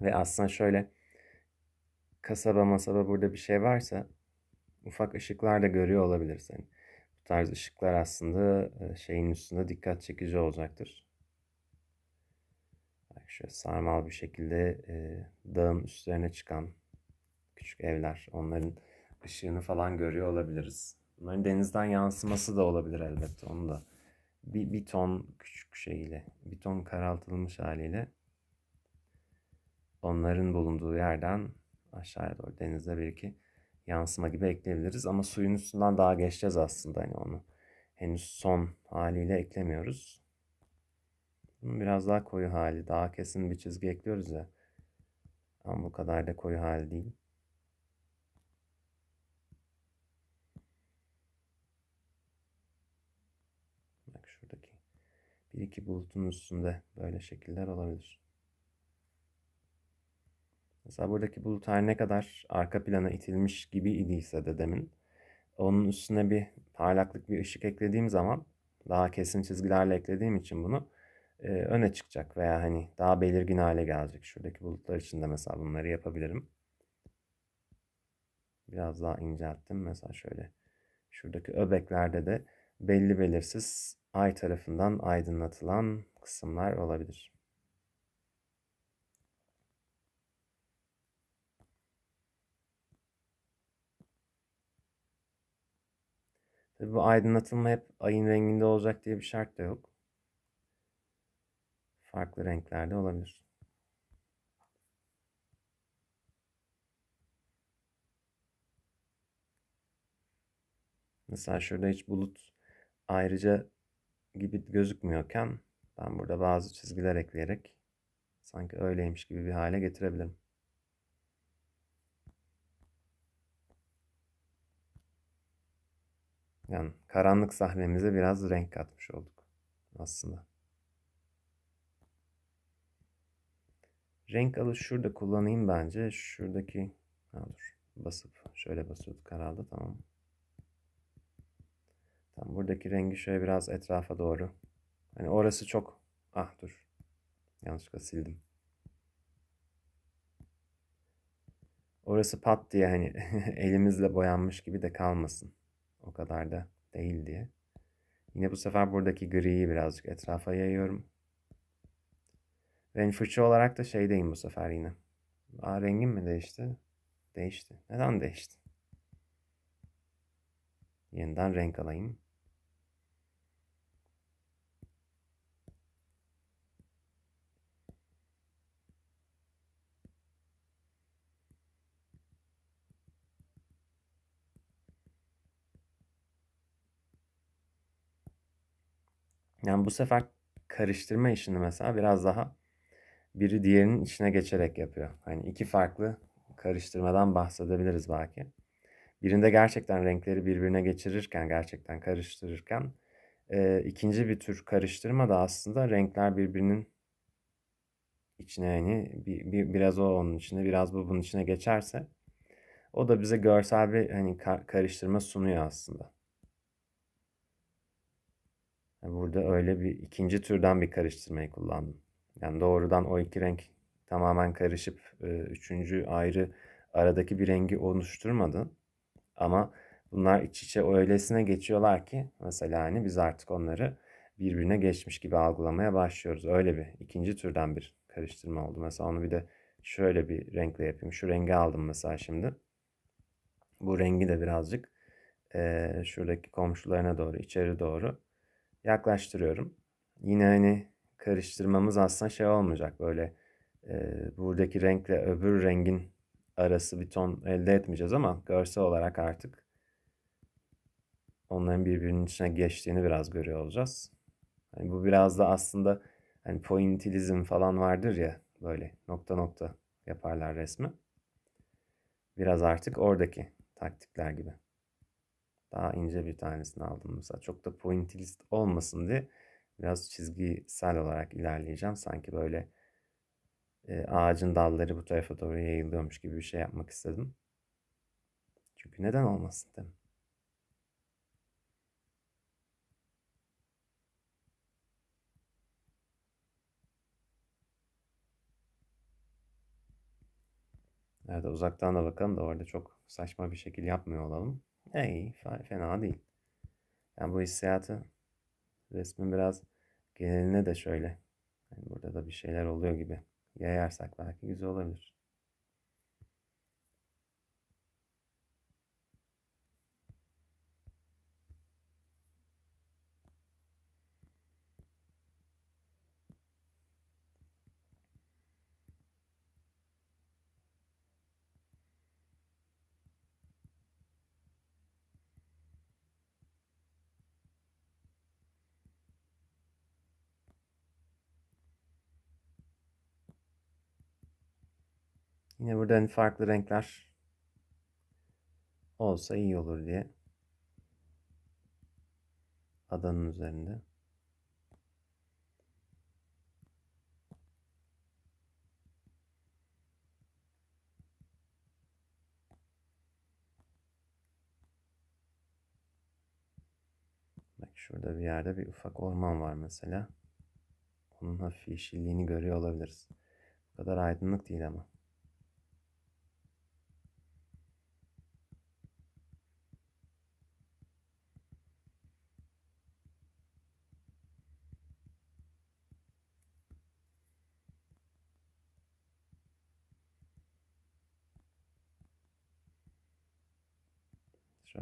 Ve aslında şöyle kasaba masaba burada bir şey varsa ufak ışıklar da görüyor olabilir seni. Bu tarz ışıklar aslında e, şeyin üstünde dikkat çekici olacaktır. Bak şöyle sarmal bir şekilde e, dağın üstlerine çıkan küçük evler. Onların ışığını falan görüyor olabiliriz. Bunların denizden yansıması da olabilir elbette. Onu da bir, bir ton küçük şeyle, bir ton karaltılmış haliyle onların bulunduğu yerden aşağıya doğru denize bir iki yansıma gibi ekleyebiliriz. Ama suyun üstünden daha geçeceğiz aslında hani onu. Henüz son haliyle eklemiyoruz. Bunun biraz daha koyu hali, daha kesin bir çizgi ekliyoruz ya. Ama bu kadar da koyu hali değil. Bak şuradaki bir iki bulutun üstünde böyle şekiller olabilir. Mesela buradaki bulut her ne kadar arka plana itilmiş gibi idiyse de demin onun üstüne bir parlaklık bir ışık eklediğim zaman daha kesin çizgilerle eklediğim için bunu e, öne çıkacak veya hani daha belirgin hale gelecek. Şuradaki bulutlar için de mesela bunları yapabilirim. Biraz daha incelttim. Mesela şöyle şuradaki öbeklerde de belli belirsiz ay tarafından aydınlatılan kısımlar olabilir. Tabi bu aydınlatılma hep ayın renginde olacak diye bir şart da yok. Farklı renklerde olabilir. Mesela şurada hiç bulut ayrıca gibi gözükmüyorken ben burada bazı çizgiler ekleyerek sanki öyleymiş gibi bir hale getirebilirim. Yani karanlık sahnemize biraz renk katmış olduk aslında. Renk alı şurada kullanayım bence. Şuradaki ha dur basıp şöyle basıyorduk herhalde tamam. Tam buradaki rengi şöyle biraz etrafa doğru. Hani orası çok ah dur. Yanlışlıkla sildim. Orası pat diye hani [LAUGHS] elimizle boyanmış gibi de kalmasın. O kadar da değil diye. Yine bu sefer buradaki griyi birazcık etrafa yayıyorum. Renk fırça olarak da şeydeyim bu sefer yine. Aa rengim mi değişti? Değişti. Neden değişti? Yeniden renk alayım. Yani bu sefer karıştırma işini mesela biraz daha biri diğerinin içine geçerek yapıyor. Hani iki farklı karıştırmadan bahsedebiliriz belki. Birinde gerçekten renkleri birbirine geçirirken, gerçekten karıştırırken e, ikinci bir tür karıştırma da aslında renkler birbirinin içine yani bir, bir, biraz o onun içine, biraz bu bunun içine geçerse o da bize görsel bir hani karıştırma sunuyor aslında. E, burada öyle bir ikinci türden bir karıştırmayı kullandım. Yani doğrudan o iki renk tamamen karışıp e, üçüncü ayrı aradaki bir rengi oluşturmadı. Ama bunlar iç içe öylesine geçiyorlar ki mesela hani biz artık onları birbirine geçmiş gibi algılamaya başlıyoruz. Öyle bir ikinci türden bir karıştırma oldu. Mesela onu bir de şöyle bir renkle yapayım. Şu rengi aldım mesela şimdi. Bu rengi de birazcık e, şuradaki komşularına doğru, içeri doğru yaklaştırıyorum. Yine hani karıştırmamız aslında şey olmayacak böyle e, buradaki renkle öbür rengin arası bir ton elde etmeyeceğiz ama görsel olarak artık onların birbirinin içine geçtiğini biraz görüyor olacağız. Yani bu biraz da aslında hani pointilizm falan vardır ya böyle nokta nokta yaparlar resmi. Biraz artık oradaki taktikler gibi. Daha ince bir tanesini aldım mesela. Çok da pointillist olmasın diye biraz çizgisel olarak ilerleyeceğim. Sanki böyle e, ağacın dalları bu tarafa doğru yayılıyormuş gibi bir şey yapmak istedim. Çünkü neden olmasın değil mi? Evet uzaktan da bakalım da orada çok saçma bir şekil yapmıyor olalım. E, yani fena değil. Yani bu hissiyatı resmin biraz geneline de şöyle. Yani burada da bir şeyler oluyor gibi. Yayarsak belki güzel olabilir. Yine burada hani farklı renkler olsa iyi olur diye. Adanın üzerinde. Bak şurada bir yerde bir ufak orman var mesela. Onun hafif yeşilliğini görüyor olabiliriz. Bu kadar aydınlık değil ama.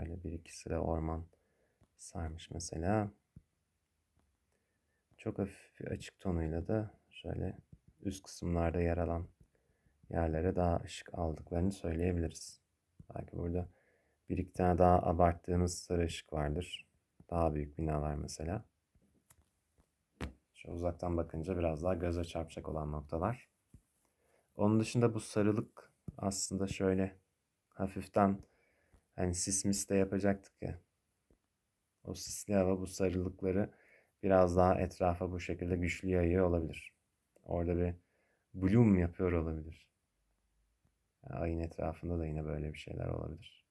Şöyle bir iki sıra orman sarmış mesela. Çok hafif bir açık tonuyla da şöyle üst kısımlarda yer alan yerlere daha ışık aldıklarını söyleyebiliriz. Belki burada bir iki tane daha abarttığımız sarı ışık vardır. Daha büyük binalar mesela. Şu uzaktan bakınca biraz daha göze çarpacak olan noktalar. Onun dışında bu sarılık aslında şöyle hafiften Hani sis mis de yapacaktık ya. O sisli hava bu sarılıkları biraz daha etrafa bu şekilde güçlü yayıyor olabilir. Orada bir bloom yapıyor olabilir. Ayın etrafında da yine böyle bir şeyler olabilir.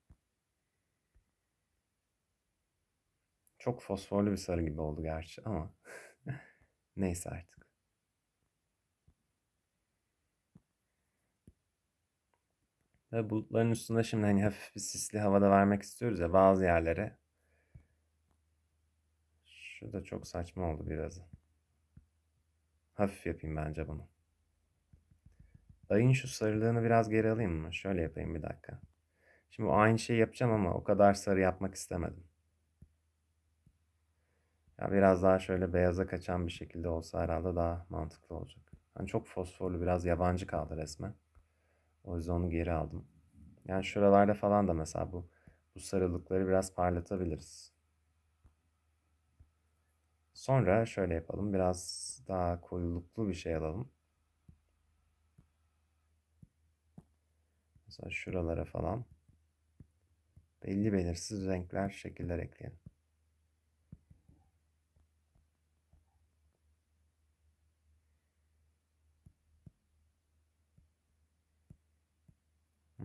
Çok fosforlu bir sarı gibi oldu gerçi ama [LAUGHS] neyse artık. Ve bulutların üstünde şimdi hani hafif bir sisli havada vermek istiyoruz ya bazı yerlere. Şu da çok saçma oldu biraz. Hafif yapayım bence bunu. Ayın şu sarılığını biraz geri alayım mı? Şöyle yapayım bir dakika. Şimdi aynı şeyi yapacağım ama o kadar sarı yapmak istemedim. Ya biraz daha şöyle beyaza kaçan bir şekilde olsa herhalde daha mantıklı olacak. Hani çok fosforlu biraz yabancı kaldı resmen. O yüzden onu geri aldım. Yani şuralarda falan da mesela bu, bu sarılıkları biraz parlatabiliriz. Sonra şöyle yapalım. Biraz daha koyuluklu bir şey alalım. Mesela şuralara falan belli belirsiz renkler, şekiller ekleyelim.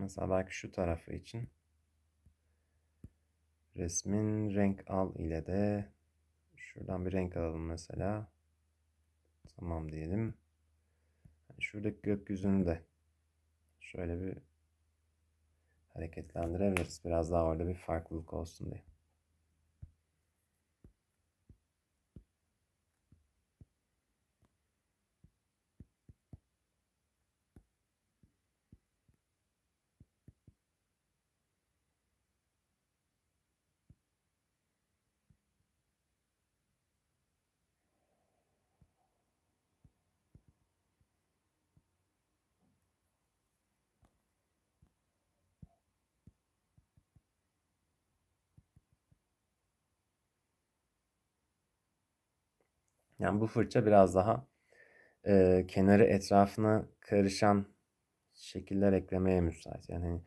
Mesela belki şu tarafı için resmin renk al ile de şuradan bir renk alalım mesela. Tamam diyelim. Hani şuradaki gökyüzünü de şöyle bir hareketlendirebiliriz. Biraz daha orada bir farklılık olsun diye. Yani bu fırça biraz daha e, kenarı etrafına karışan şekiller eklemeye müsait. Yani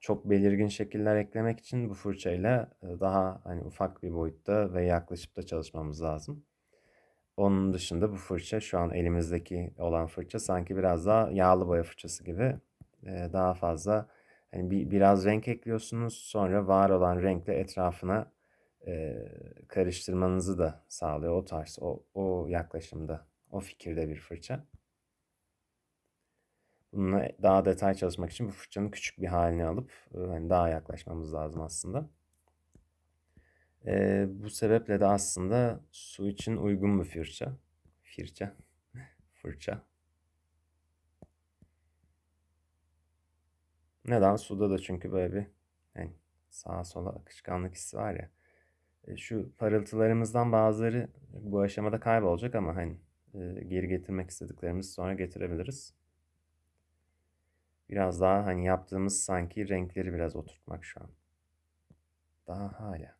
çok belirgin şekiller eklemek için bu fırçayla daha hani ufak bir boyutta ve yaklaşıp da çalışmamız lazım. Onun dışında bu fırça şu an elimizdeki olan fırça sanki biraz daha yağlı boya fırçası gibi daha fazla hani bir, biraz renk ekliyorsunuz sonra var olan renkle etrafına e, karıştırmanızı da sağlıyor. O tarz, o, o yaklaşımda, o fikirde bir fırça. Bununla daha detay çalışmak için bu fırçanın küçük bir halini alıp yani daha yaklaşmamız lazım aslında. E, bu sebeple de aslında su için uygun bir fırça. Fırça. [LAUGHS] fırça. Neden? Suda da çünkü böyle bir yani sağa sola akışkanlık hissi var ya. E, şu parıltılarımızdan bazıları e, bu aşamada kaybolacak ama hani e, geri getirmek istediklerimizi sonra getirebiliriz. Biraz daha hani yaptığımız sanki renkleri biraz oturtmak şu an. Daha hala.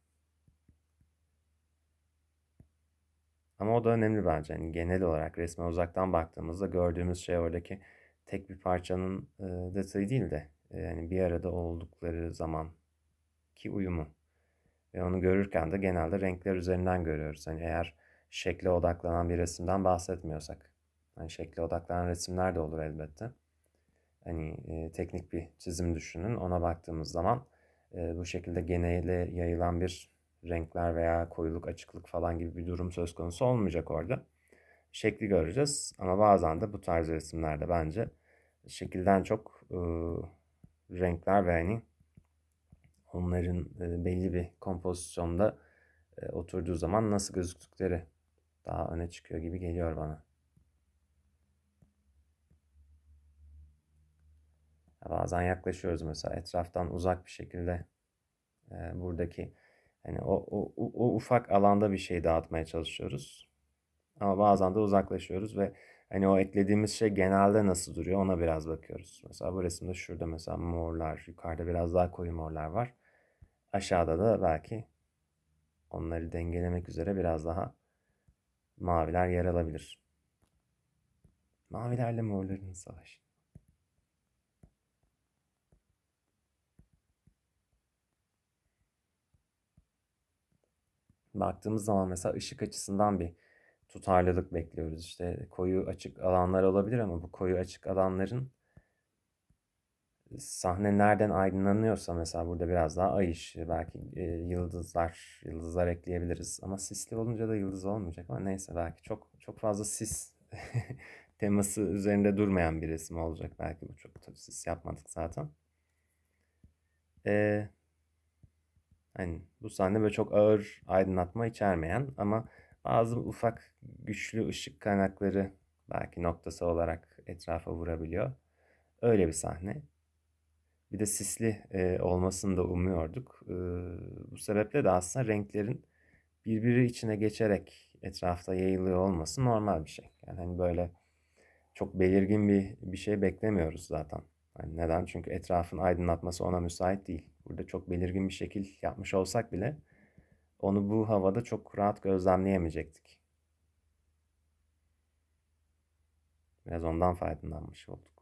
Ama o da önemli bence. Yani genel olarak resme uzaktan baktığımızda gördüğümüz şey oradaki tek bir parçanın e, detayı değil de yani e, bir arada oldukları zaman ki uyumu. Ve onu görürken de genelde renkler üzerinden görüyoruz. Hani eğer şekle odaklanan bir resimden bahsetmiyorsak. Hani şekle odaklanan resimler de olur elbette. Hani e, teknik bir çizim düşünün. Ona baktığımız zaman e, bu şekilde genele yayılan bir renkler veya koyuluk, açıklık falan gibi bir durum söz konusu olmayacak orada. Şekli göreceğiz ama bazen de bu tarz resimlerde bence şekilden çok e, renkler ve hani onların e, belli bir kompozisyonda e, oturduğu zaman nasıl gözüktükleri daha öne çıkıyor gibi geliyor bana. Bazen yaklaşıyoruz mesela etraftan uzak bir şekilde e, buradaki hani o, o, o, o ufak alanda bir şey dağıtmaya çalışıyoruz. Ama bazen de uzaklaşıyoruz ve hani o eklediğimiz şey genelde nasıl duruyor ona biraz bakıyoruz. Mesela bu resimde şurada mesela morlar, yukarıda biraz daha koyu morlar var. Aşağıda da belki onları dengelemek üzere biraz daha maviler yer alabilir. Mavilerle morların savaşı. Baktığımız zaman mesela ışık açısından bir tutarlılık bekliyoruz. İşte koyu açık alanlar olabilir ama bu koyu açık alanların sahne nereden aydınlanıyorsa mesela burada biraz daha ay ışığı belki e, yıldızlar yıldızlar ekleyebiliriz ama sisli olunca da yıldız olmayacak ama neyse belki çok çok fazla sis [LAUGHS] teması üzerinde durmayan bir resim olacak belki bu çok tabii sis yapmadık zaten. Ee, hani bu sahne böyle çok ağır aydınlatma içermeyen ama bazı ufak güçlü ışık kaynakları belki noktası olarak etrafa vurabiliyor. Öyle bir sahne. Bir de sisli e, olmasını da umuyorduk. E, bu sebeple de aslında renklerin birbiri içine geçerek etrafta yayılıyor olması normal bir şey. Yani hani böyle çok belirgin bir, bir şey beklemiyoruz zaten. Yani neden? Çünkü etrafın aydınlatması ona müsait değil. Burada çok belirgin bir şekil yapmış olsak bile onu bu havada çok rahat gözlemleyemeyecektik. Biraz ondan faydalanmış olduk.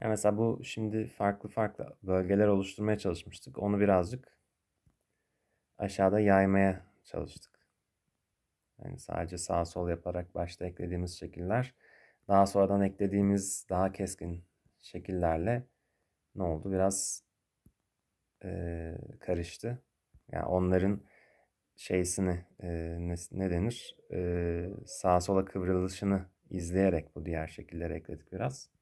Yani mesela bu şimdi farklı farklı bölgeler oluşturmaya çalışmıştık. Onu birazcık aşağıda yaymaya çalıştık. Yani sadece sağ sol yaparak başta eklediğimiz şekiller daha sonradan eklediğimiz daha keskin şekillerle ne oldu? Biraz e, karıştı. Yani onların şeysini e, ne, ne denir? E, sağa sola kıvrılışını izleyerek bu diğer şekilleri ekledik biraz.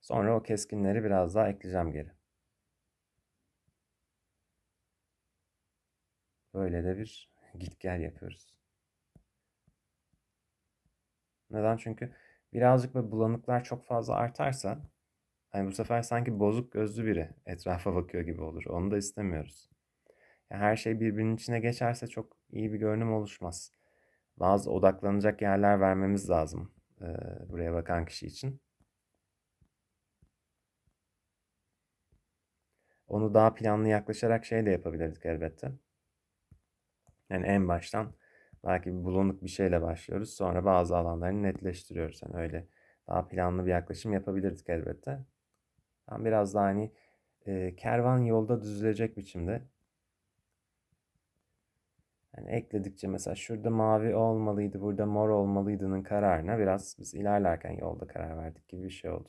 Sonra o keskinleri biraz daha ekleyeceğim geri. Böyle de bir git gel yapıyoruz. Neden? Çünkü birazcık böyle bulanıklar çok fazla artarsa hani bu sefer sanki bozuk gözlü biri etrafa bakıyor gibi olur. Onu da istemiyoruz. Yani her şey birbirinin içine geçerse çok iyi bir görünüm oluşmaz. Bazı odaklanacak yerler vermemiz lazım e, buraya bakan kişi için. Onu daha planlı yaklaşarak şey de yapabilirdik elbette. Yani en baştan belki bir bulanık bir şeyle başlıyoruz. Sonra bazı alanlarını netleştiriyoruz. Yani öyle daha planlı bir yaklaşım yapabilirdik elbette. Ben biraz daha hani e, kervan yolda düzülecek biçimde. Yani ekledikçe mesela şurada mavi olmalıydı, burada mor olmalıydı'nın kararına biraz biz ilerlerken yolda karar verdik gibi bir şey oldu.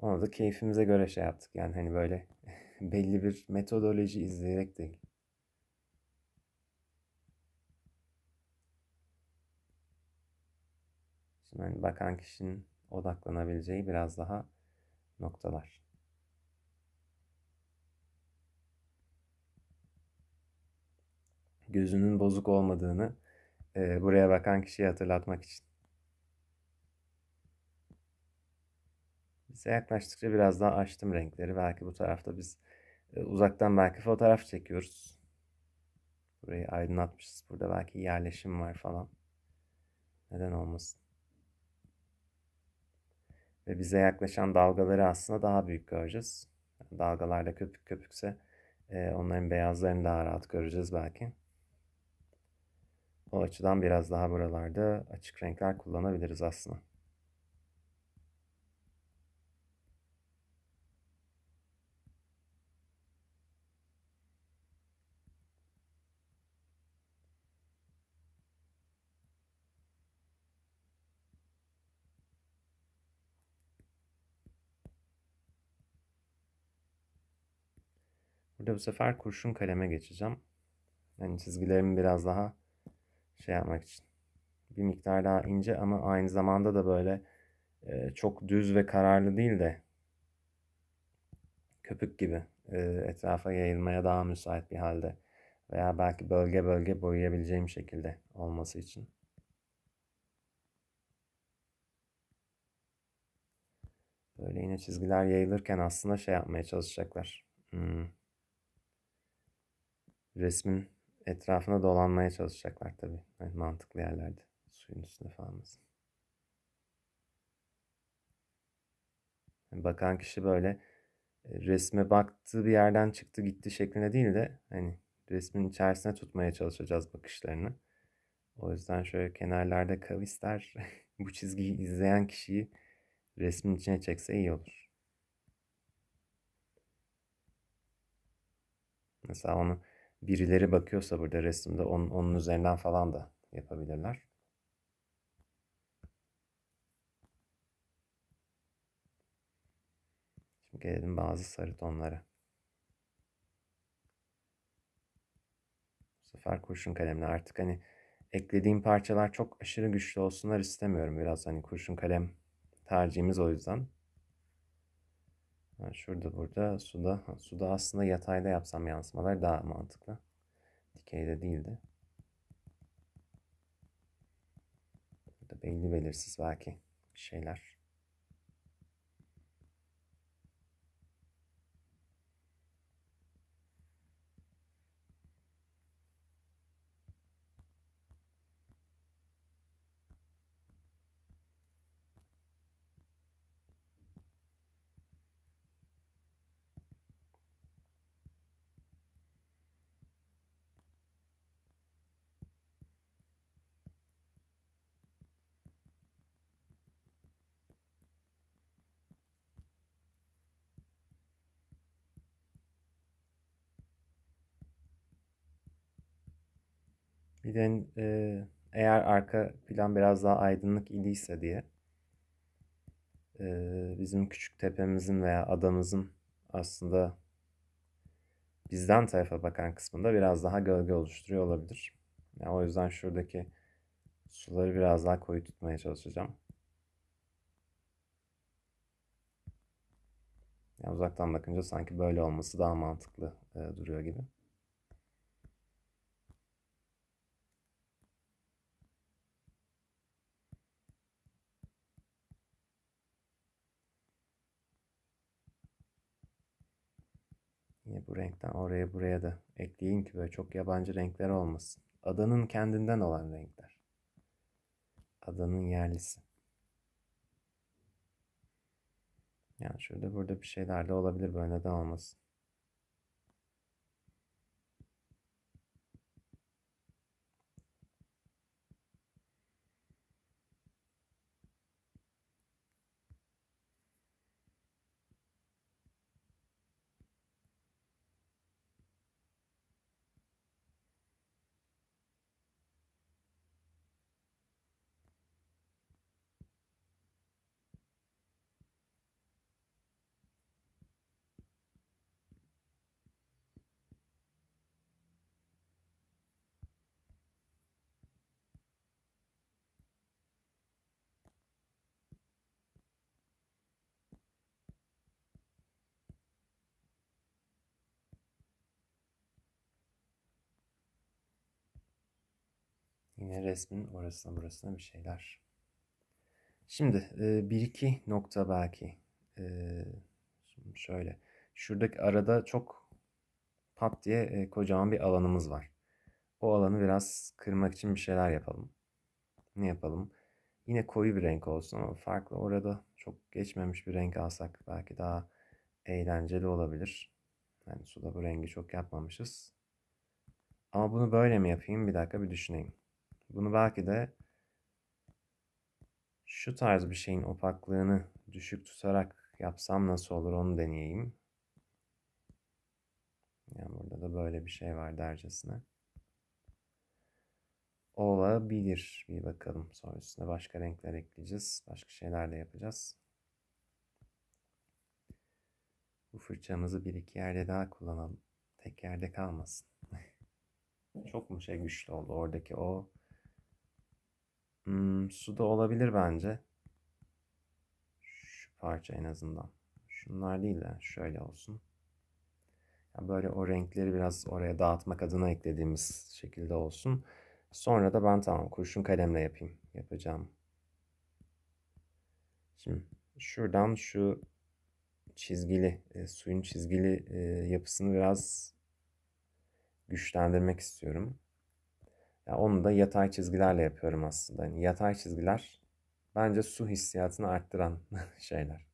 Onu da keyfimize göre şey yaptık. Yani hani böyle [LAUGHS] belli bir metodoloji izleyerek değil. Şimdi hani bakan kişinin odaklanabileceği biraz daha noktalar. Gözünün bozuk olmadığını e, buraya bakan kişiyi hatırlatmak için. Size yaklaştıkça biraz daha açtım renkleri. Belki bu tarafta biz e, uzaktan belki fotoğraf çekiyoruz. Burayı aydınlatmışız. Burada belki yerleşim var falan. Neden olmasın? Ve bize yaklaşan dalgaları aslında daha büyük göreceğiz. Dalgalarda köpük köpükse e, onların beyazlarını daha rahat göreceğiz belki. O açıdan biraz daha buralarda açık renkler kullanabiliriz aslında. de bu sefer kurşun kaleme geçeceğim. Yani çizgilerimi biraz daha şey yapmak için. Bir miktar daha ince ama aynı zamanda da böyle e, çok düz ve kararlı değil de köpük gibi e, etrafa yayılmaya daha müsait bir halde veya belki bölge bölge boyayabileceğim şekilde olması için. Böyle yine çizgiler yayılırken aslında şey yapmaya çalışacaklar. Hmm, resmin etrafına dolanmaya çalışacaklar tabi Yani mantıklı yerlerde. Suyun üstünde falan mısın? bakan kişi böyle e, resme baktığı bir yerden çıktı gitti şeklinde değil de hani resmin içerisine tutmaya çalışacağız bakışlarını. O yüzden şöyle kenarlarda kavisler [LAUGHS] bu çizgiyi izleyen kişiyi resmin içine çekse iyi olur. Mesela onu birileri bakıyorsa burada resimde onun, onun üzerinden falan da yapabilirler. Şimdi gelelim bazı sarı tonlara. Bu sefer kurşun kalemle artık hani eklediğim parçalar çok aşırı güçlü olsunlar istemiyorum. Biraz hani kurşun kalem tercihimiz o yüzden. Yani şurada burada suda. Suda aslında yatayda yapsam yansımalar daha mantıklı. Dikeyde değildi. Burada belli belirsiz belki şeyler. Yani e, eğer arka plan biraz daha aydınlık idiyse diye e, bizim küçük tepemizin veya adamızın aslında bizden tarafa bakan kısmında biraz daha gölge oluşturuyor olabilir. Yani o yüzden şuradaki suları biraz daha koyu tutmaya çalışacağım. Yani uzaktan bakınca sanki böyle olması daha mantıklı e, duruyor gibi. Yine bu renkten oraya buraya da ekleyin ki böyle çok yabancı renkler olmasın. Adanın kendinden olan renkler. Adanın yerlisi. Yani şurada burada bir şeyler de olabilir böyle de olmasın. Yine resmin orasına burasına bir şeyler. Şimdi e, bir iki nokta belki. E, şöyle. Şuradaki arada çok pat diye e, kocaman bir alanımız var. O alanı biraz kırmak için bir şeyler yapalım. Ne yapalım? Yine koyu bir renk olsun ama farklı orada çok geçmemiş bir renk alsak belki daha eğlenceli olabilir. Yani suda bu rengi çok yapmamışız. Ama bunu böyle mi yapayım? Bir dakika bir düşüneyim. Bunu belki de şu tarz bir şeyin opaklığını düşük tutarak yapsam nasıl olur onu deneyeyim. Yani burada da böyle bir şey var dercesine. Olabilir. Bir bakalım. Sonrasında başka renkler ekleyeceğiz. Başka şeyler de yapacağız. Bu fırçamızı bir iki yerde daha kullanalım. Tek yerde kalmasın. [LAUGHS] Çok mu şey güçlü oldu oradaki o Hmm, su da olabilir bence. Şu parça en azından. Şunlar değil de şöyle olsun. Yani böyle o renkleri biraz oraya dağıtmak adına eklediğimiz şekilde olsun. Sonra da ben tamam kurşun kalemle yapayım. Yapacağım. Şimdi şuradan şu çizgili, e, suyun çizgili e, yapısını biraz güçlendirmek istiyorum. Ya onu da yatay çizgilerle yapıyorum aslında. Yani yatay çizgiler bence su hissiyatını arttıran [LAUGHS] şeyler.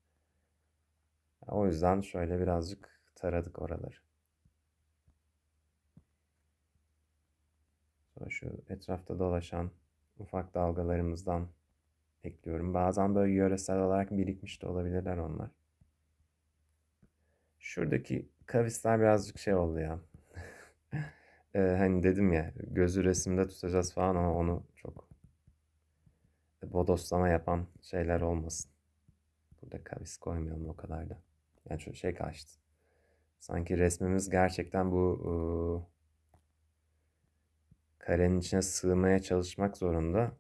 Ya o yüzden şöyle birazcık taradık oraları. Sonra şu etrafta dolaşan ufak dalgalarımızdan ekliyorum. Bazen böyle yöresel olarak birikmiş de olabilirler onlar. Şuradaki kavisler birazcık şey oldu ya e, hani dedim ya gözü resimde tutacağız falan ama onu çok e, bodoslama yapan şeyler olmasın. Burada kavis koymayalım o kadar da. Yani şu şey kaçtı. Sanki resmimiz gerçekten bu ıı, karenin içine sığmaya çalışmak zorunda.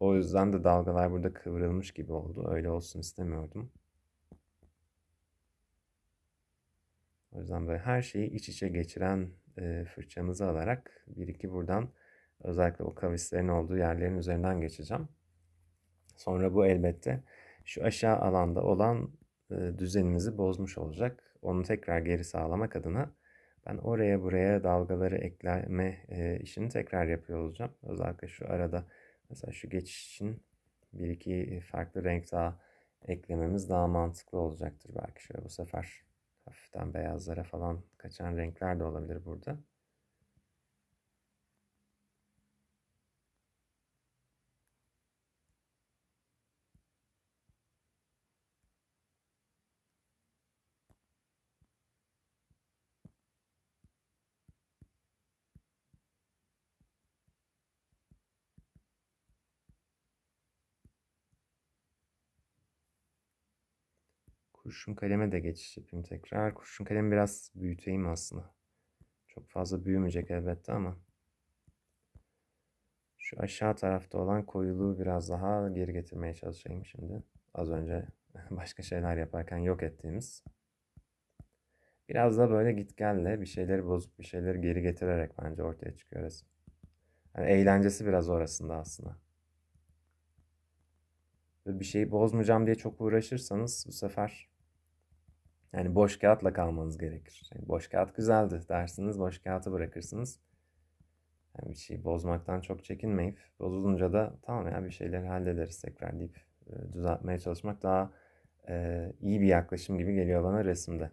O yüzden de dalgalar burada kıvrılmış gibi oldu. Öyle olsun istemiyordum. O yüzden böyle her şeyi iç içe geçiren e, fırçamızı alarak bir iki buradan özellikle o kavislerin olduğu yerlerin üzerinden geçeceğim. Sonra bu elbette şu aşağı alanda olan e, düzenimizi bozmuş olacak. Onu tekrar geri sağlamak adına ben oraya buraya dalgaları ekleme e, işini tekrar yapıyor olacağım. Özellikle şu arada mesela şu geçiş için bir iki farklı renk daha eklememiz daha mantıklı olacaktır belki şöyle bu sefer hafiften beyazlara falan kaçan renkler de olabilir burada. Kurşun kaleme de geçiş yapayım tekrar. Kurşun kalemi biraz büyüteyim aslında. Çok fazla büyümeyecek elbette ama. Şu aşağı tarafta olan koyuluğu biraz daha geri getirmeye çalışayım şimdi. Az önce [LAUGHS] başka şeyler yaparken yok ettiğimiz. Biraz da böyle git gelle bir şeyleri bozup bir şeyleri geri getirerek bence ortaya çıkıyor resim. Yani eğlencesi biraz orasında aslında. Ve bir şeyi bozmayacağım diye çok uğraşırsanız bu sefer yani boş kağıtla kalmanız gerekir. Yani boş kağıt güzeldi dersiniz, boş kağıtı bırakırsınız. Yani bir şeyi bozmaktan çok çekinmeyip, bozulunca da tamam ya bir şeyleri hallederiz tekrar deyip e, düzeltmeye çalışmak daha e, iyi bir yaklaşım gibi geliyor bana resimde.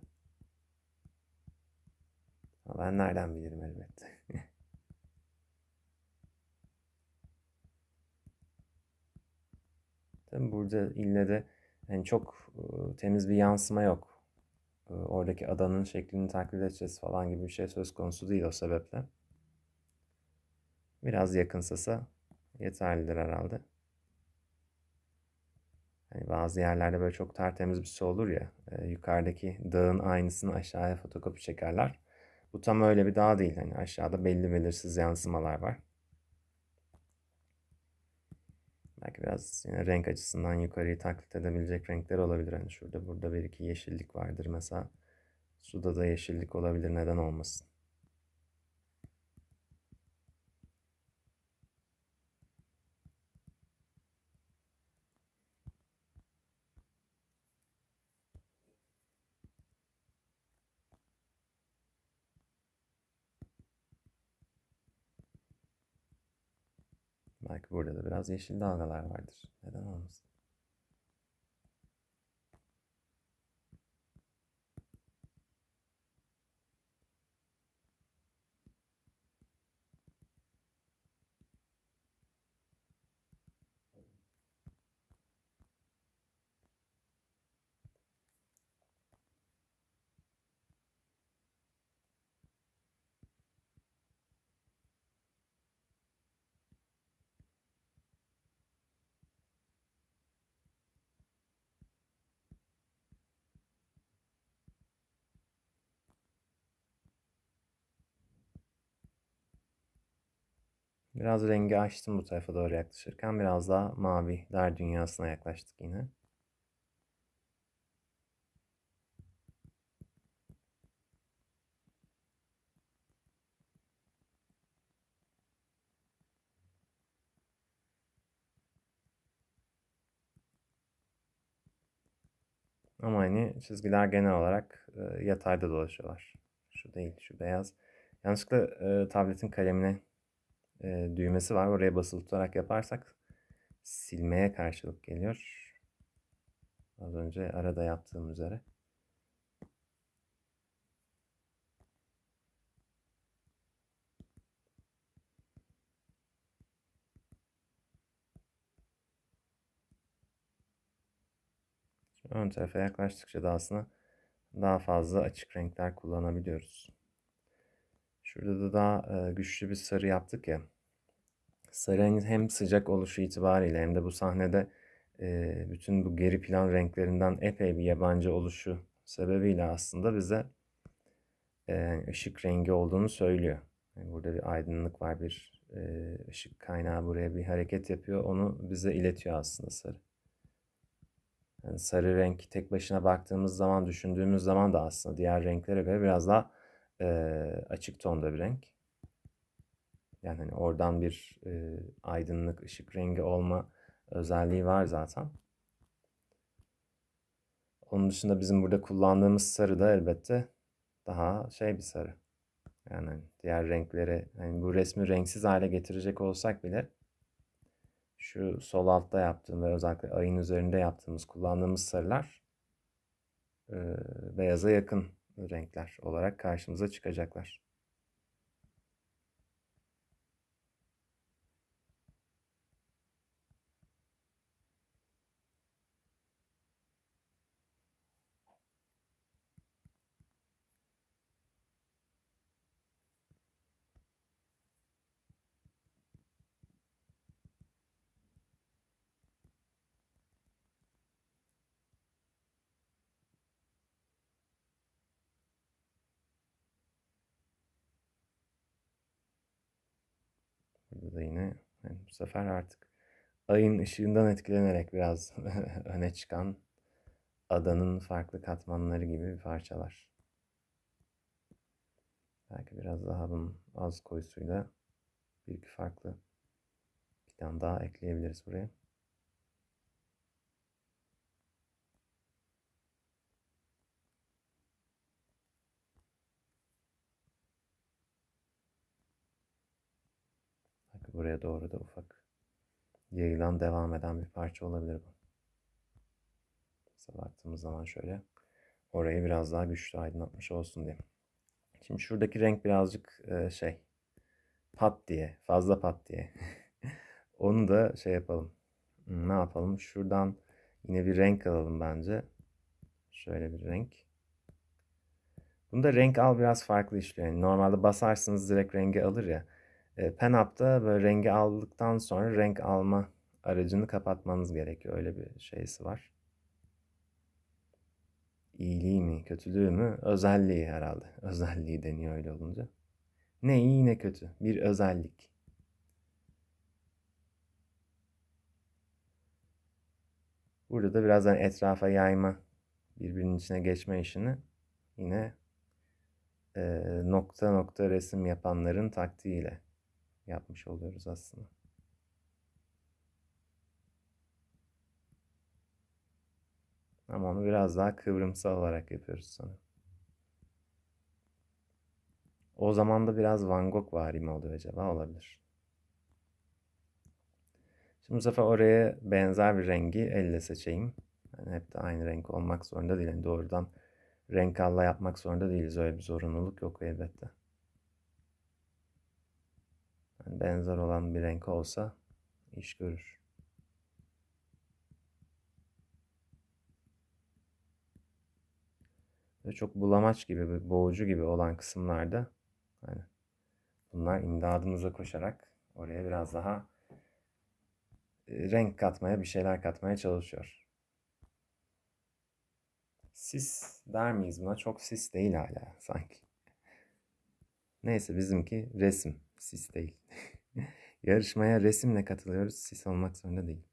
Ben nereden bilirim elbette. [LAUGHS] Tabii burada ille de yani çok e, temiz bir yansıma yok. E, oradaki adanın şeklini taklit edeceğiz falan gibi bir şey söz konusu değil o sebeple. Biraz yakınsasa yeterlidir herhalde. Hani bazı yerlerde böyle çok tertemiz bir su olur ya. E, yukarıdaki dağın aynısını aşağıya fotokopi çekerler. Bu tam öyle bir dağ değil. Hani aşağıda belli belirsiz yansımalar var. Belki biraz yine renk açısından yukarıyı taklit edebilecek renkler olabilir. Hani şurada burada bir iki yeşillik vardır mesela. Suda da yeşillik olabilir neden olmasın. burada da biraz yeşil dalgalar vardır. Neden olmasın? Biraz rengi açtım bu tarafa doğru yaklaşırken. Biraz daha mavi der dünyasına yaklaştık yine. Ama hani çizgiler genel olarak e, yatayda dolaşıyorlar. Şu değil, şu beyaz. Yanlışlıkla e, tabletin kalemine e, düğmesi var. Oraya basılı tutarak yaparsak silmeye karşılık geliyor. Az önce arada yaptığım üzere. Ön tarafa yaklaştıkça da aslında daha fazla açık renkler kullanabiliyoruz. Şurada da daha güçlü bir sarı yaptık ya. Sarı hem sıcak oluşu itibariyle hem de bu sahnede bütün bu geri plan renklerinden epey bir yabancı oluşu sebebiyle aslında bize ışık rengi olduğunu söylüyor. burada bir aydınlık var, bir ışık kaynağı buraya bir hareket yapıyor. Onu bize iletiyor aslında sarı. Yani sarı renk tek başına baktığımız zaman, düşündüğümüz zaman da aslında diğer renklere göre biraz daha e, açık tonda bir renk. Yani hani oradan bir e, aydınlık ışık rengi olma özelliği var zaten. Onun dışında bizim burada kullandığımız sarı da elbette daha şey bir sarı. Yani diğer renkleri, yani bu resmi renksiz hale getirecek olsak bile şu sol altta yaptığım ve özellikle ayın üzerinde yaptığımız, kullandığımız sarılar e, beyaza yakın renkler olarak karşımıza çıkacaklar. da yine yani bu sefer artık ayın ışığından etkilenerek biraz [LAUGHS] öne çıkan adanın farklı katmanları gibi parçalar. Belki biraz daha bunun az koyusuyla bir iki farklı bir tane daha ekleyebiliriz buraya. buraya doğru da ufak yayılan devam eden bir parça olabilir bu. Mesela baktığımız zaman şöyle orayı biraz daha güçlü aydınlatmış olsun diye. Şimdi şuradaki renk birazcık e, şey pat diye fazla pat diye. [LAUGHS] Onu da şey yapalım. Ne yapalım? Şuradan yine bir renk alalım bence. Şöyle bir renk. Bunda renk al biraz farklı işliyor. Yani normalde basarsınız direkt rengi alır ya. PenApp'ta böyle rengi aldıktan sonra renk alma aracını kapatmanız gerekiyor. Öyle bir şeysi var. İyiliği mi, kötülüğü mü? Özelliği herhalde. [LAUGHS] Özelliği deniyor öyle olunca. Ne iyi ne kötü. Bir özellik. Burada da birazdan hani etrafa yayma, birbirinin içine geçme işini yine e, nokta nokta resim yapanların taktiğiyle yapmış oluyoruz aslında. Ama onu biraz daha kıvrımsal olarak yapıyoruz sanırım. O zaman da biraz Van Gogh vari mi oluyor acaba? Olabilir. Şimdi bu sefer oraya benzer bir rengi elle seçeyim. Yani hep de aynı renk olmak zorunda değil. Yani doğrudan renk alla yapmak zorunda değiliz. Öyle bir zorunluluk yok elbette benzer olan bir renk olsa iş görür. Ve çok bulamaç gibi, boğucu gibi olan kısımlarda yani bunlar imdadımıza koşarak oraya biraz daha e, renk katmaya, bir şeyler katmaya çalışıyor. Sis der miyiz buna? Çok sis değil hala sanki. Neyse bizimki resim. Sis değil. [LAUGHS] Yarışmaya resimle katılıyoruz. Sis olmak zorunda değil.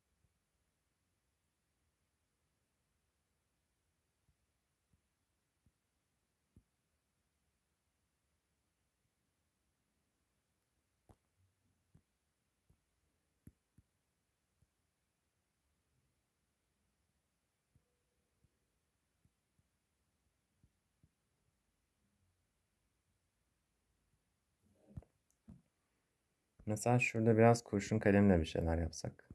Mesela şurada biraz kurşun kalemle bir şeyler yapsak.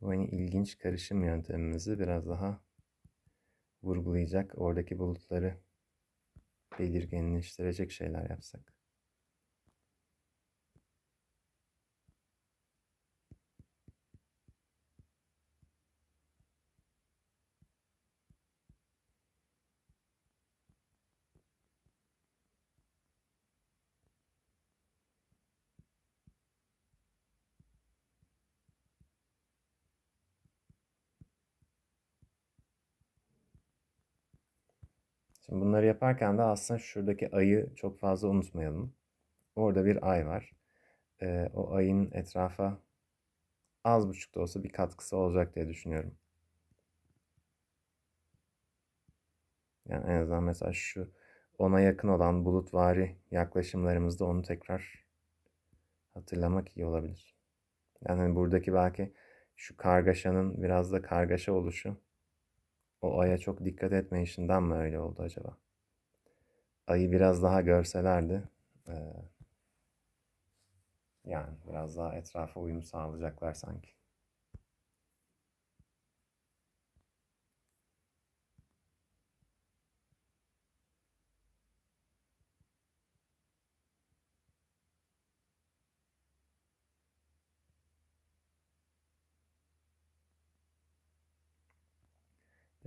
Bu hani ilginç karışım yöntemimizi biraz daha vurgulayacak, oradaki bulutları belirginleştirecek şeyler yapsak. Şimdi bunları yaparken de aslında şuradaki ayı çok fazla unutmayalım. Orada bir ay var. Ee, o ayın etrafa az buçuk da olsa bir katkısı olacak diye düşünüyorum. Yani en azından mesela şu ona yakın olan bulutvari yaklaşımlarımızda onu tekrar hatırlamak iyi olabilir. Yani buradaki belki şu kargaşanın biraz da kargaşa oluşu o aya çok dikkat etmeyişinden mi öyle oldu acaba? Ayı biraz daha görselerdi. Ee, yani biraz daha etrafa uyum sağlayacaklar sanki.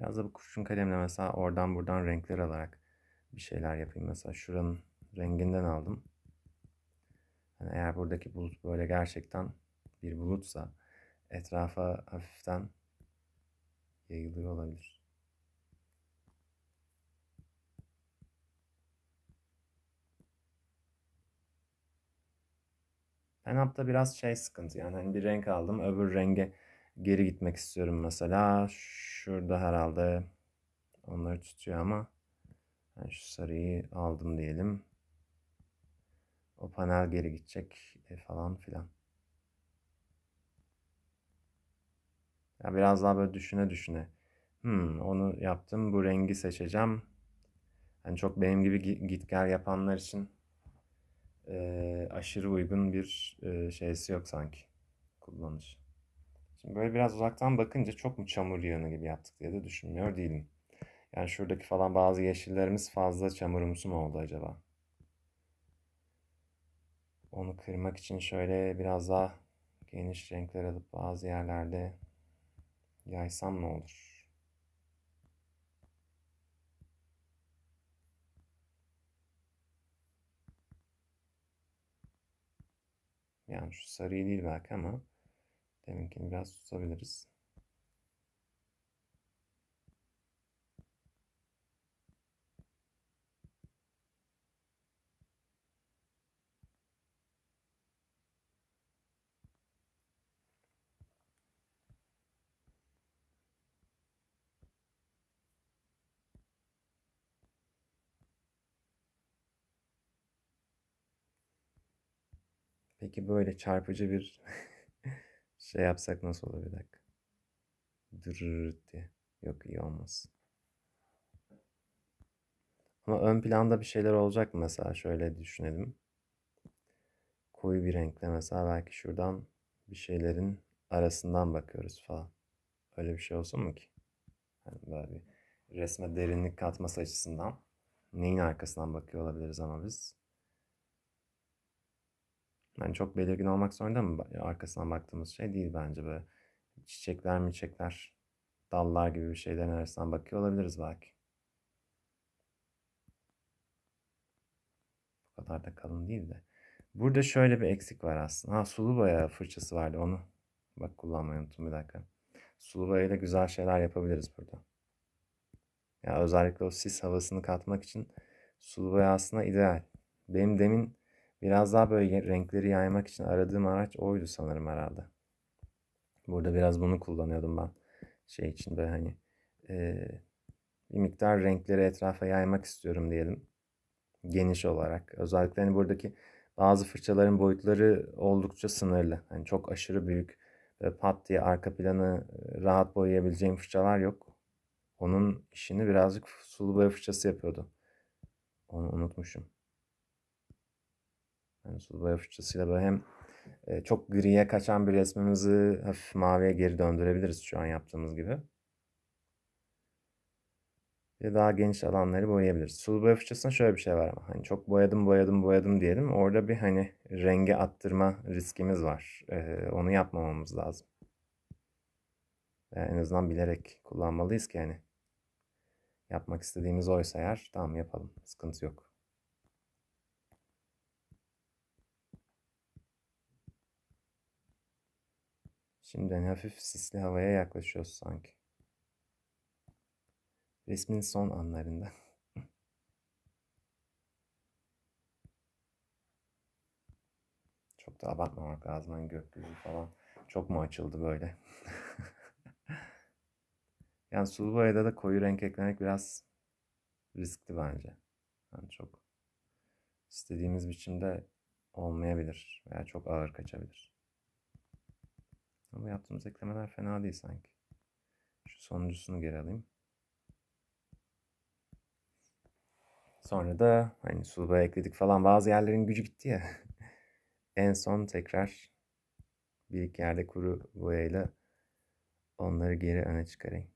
Biraz da bu kurşun kalemle mesela oradan buradan renkler alarak bir şeyler yapayım. Mesela şuranın renginden aldım. Yani eğer buradaki bulut böyle gerçekten bir bulutsa etrafa hafiften yayılıyor olabilir. Ben Penap'ta biraz şey sıkıntı yani hani bir renk aldım öbür renge geri gitmek istiyorum mesela. Şurada herhalde onları tutuyor ama yani şu sarıyı aldım diyelim. O panel geri gidecek e, falan filan. Ya biraz daha böyle düşüne düşüne. Hmm, onu yaptım. Bu rengi seçeceğim. Yani çok benim gibi git gel yapanlar için e, aşırı uygun bir e, şeysi yok sanki kullanış. Şimdi böyle biraz uzaktan bakınca çok mu çamur yığını gibi yaptık diye de düşünmüyor değilim. Yani şuradaki falan bazı yeşillerimiz fazla çamurumsu mu oldu acaba? Onu kırmak için şöyle biraz daha geniş renkler alıp bazı yerlerde yaysam ne olur? Yani şu sarıyı değil belki ama Deminkini biraz susabiliriz. Peki böyle çarpıcı bir [LAUGHS] Şey yapsak nasıl olur bir dakika. Dırırırt diye. Yok iyi olmaz. Ama ön planda bir şeyler olacak mı mesela? Şöyle düşünelim. Koyu bir renkle mesela belki şuradan bir şeylerin arasından bakıyoruz falan. Öyle bir şey olsun mu ki? Yani böyle bir resme derinlik katması açısından neyin arkasından bakıyor olabiliriz ama biz? Yani çok belirgin olmak zorunda mı? Arkasına baktığımız şey değil bence böyle. Çiçekler mi çiçekler, dallar gibi bir şeylerin arasından bakıyor olabiliriz belki. Bu kadar da kalın değil de. Burada şöyle bir eksik var aslında. Ha sulu boya fırçası vardı onu. Bak kullanmayı unuttum bir dakika. Sulu boyayla güzel şeyler yapabiliriz burada. Ya özellikle o sis havasını katmak için sulu boya aslında ideal. Benim demin Biraz daha böyle renkleri yaymak için aradığım araç oydu sanırım herhalde. Burada biraz bunu kullanıyordum ben. Şey için böyle hani e, bir miktar renkleri etrafa yaymak istiyorum diyelim. Geniş olarak. Özellikle hani buradaki bazı fırçaların boyutları oldukça sınırlı. hani çok aşırı büyük ve pat diye arka planı rahat boyayabileceğim fırçalar yok. Onun işini birazcık sulu boya fırçası yapıyordu. Onu unutmuşum. Yani sulu boya fırçasıyla böyle hem e, çok griye kaçan bir resmimizi hafif maviye geri döndürebiliriz şu an yaptığımız gibi. Ve daha geniş alanları boyayabiliriz. Sulubay boya şöyle bir şey var ama hani çok boyadım boyadım boyadım diyelim. Orada bir hani renge attırma riskimiz var. Ee, onu yapmamamız lazım. Yani en azından bilerek kullanmalıyız ki hani yapmak istediğimiz oysa eğer tamam yapalım. Sıkıntı yok. Şimdiden hafif sisli havaya yaklaşıyoruz sanki. Resmin son anlarında. Çok da abartmamak lazım. Hani gökyüzü falan çok mu açıldı böyle? [LAUGHS] yani sulu boyada da koyu renk eklemek biraz riskli bence. Yani çok istediğimiz biçimde olmayabilir veya çok ağır kaçabilir. Ama yaptığımız eklemeler fena değil sanki. Şu sonuncusunu geri alayım. Sonra da hani suluba ekledik falan bazı yerlerin gücü gitti ya. [LAUGHS] en son tekrar bir iki yerde kuru boyayla onları geri öne çıkarayım.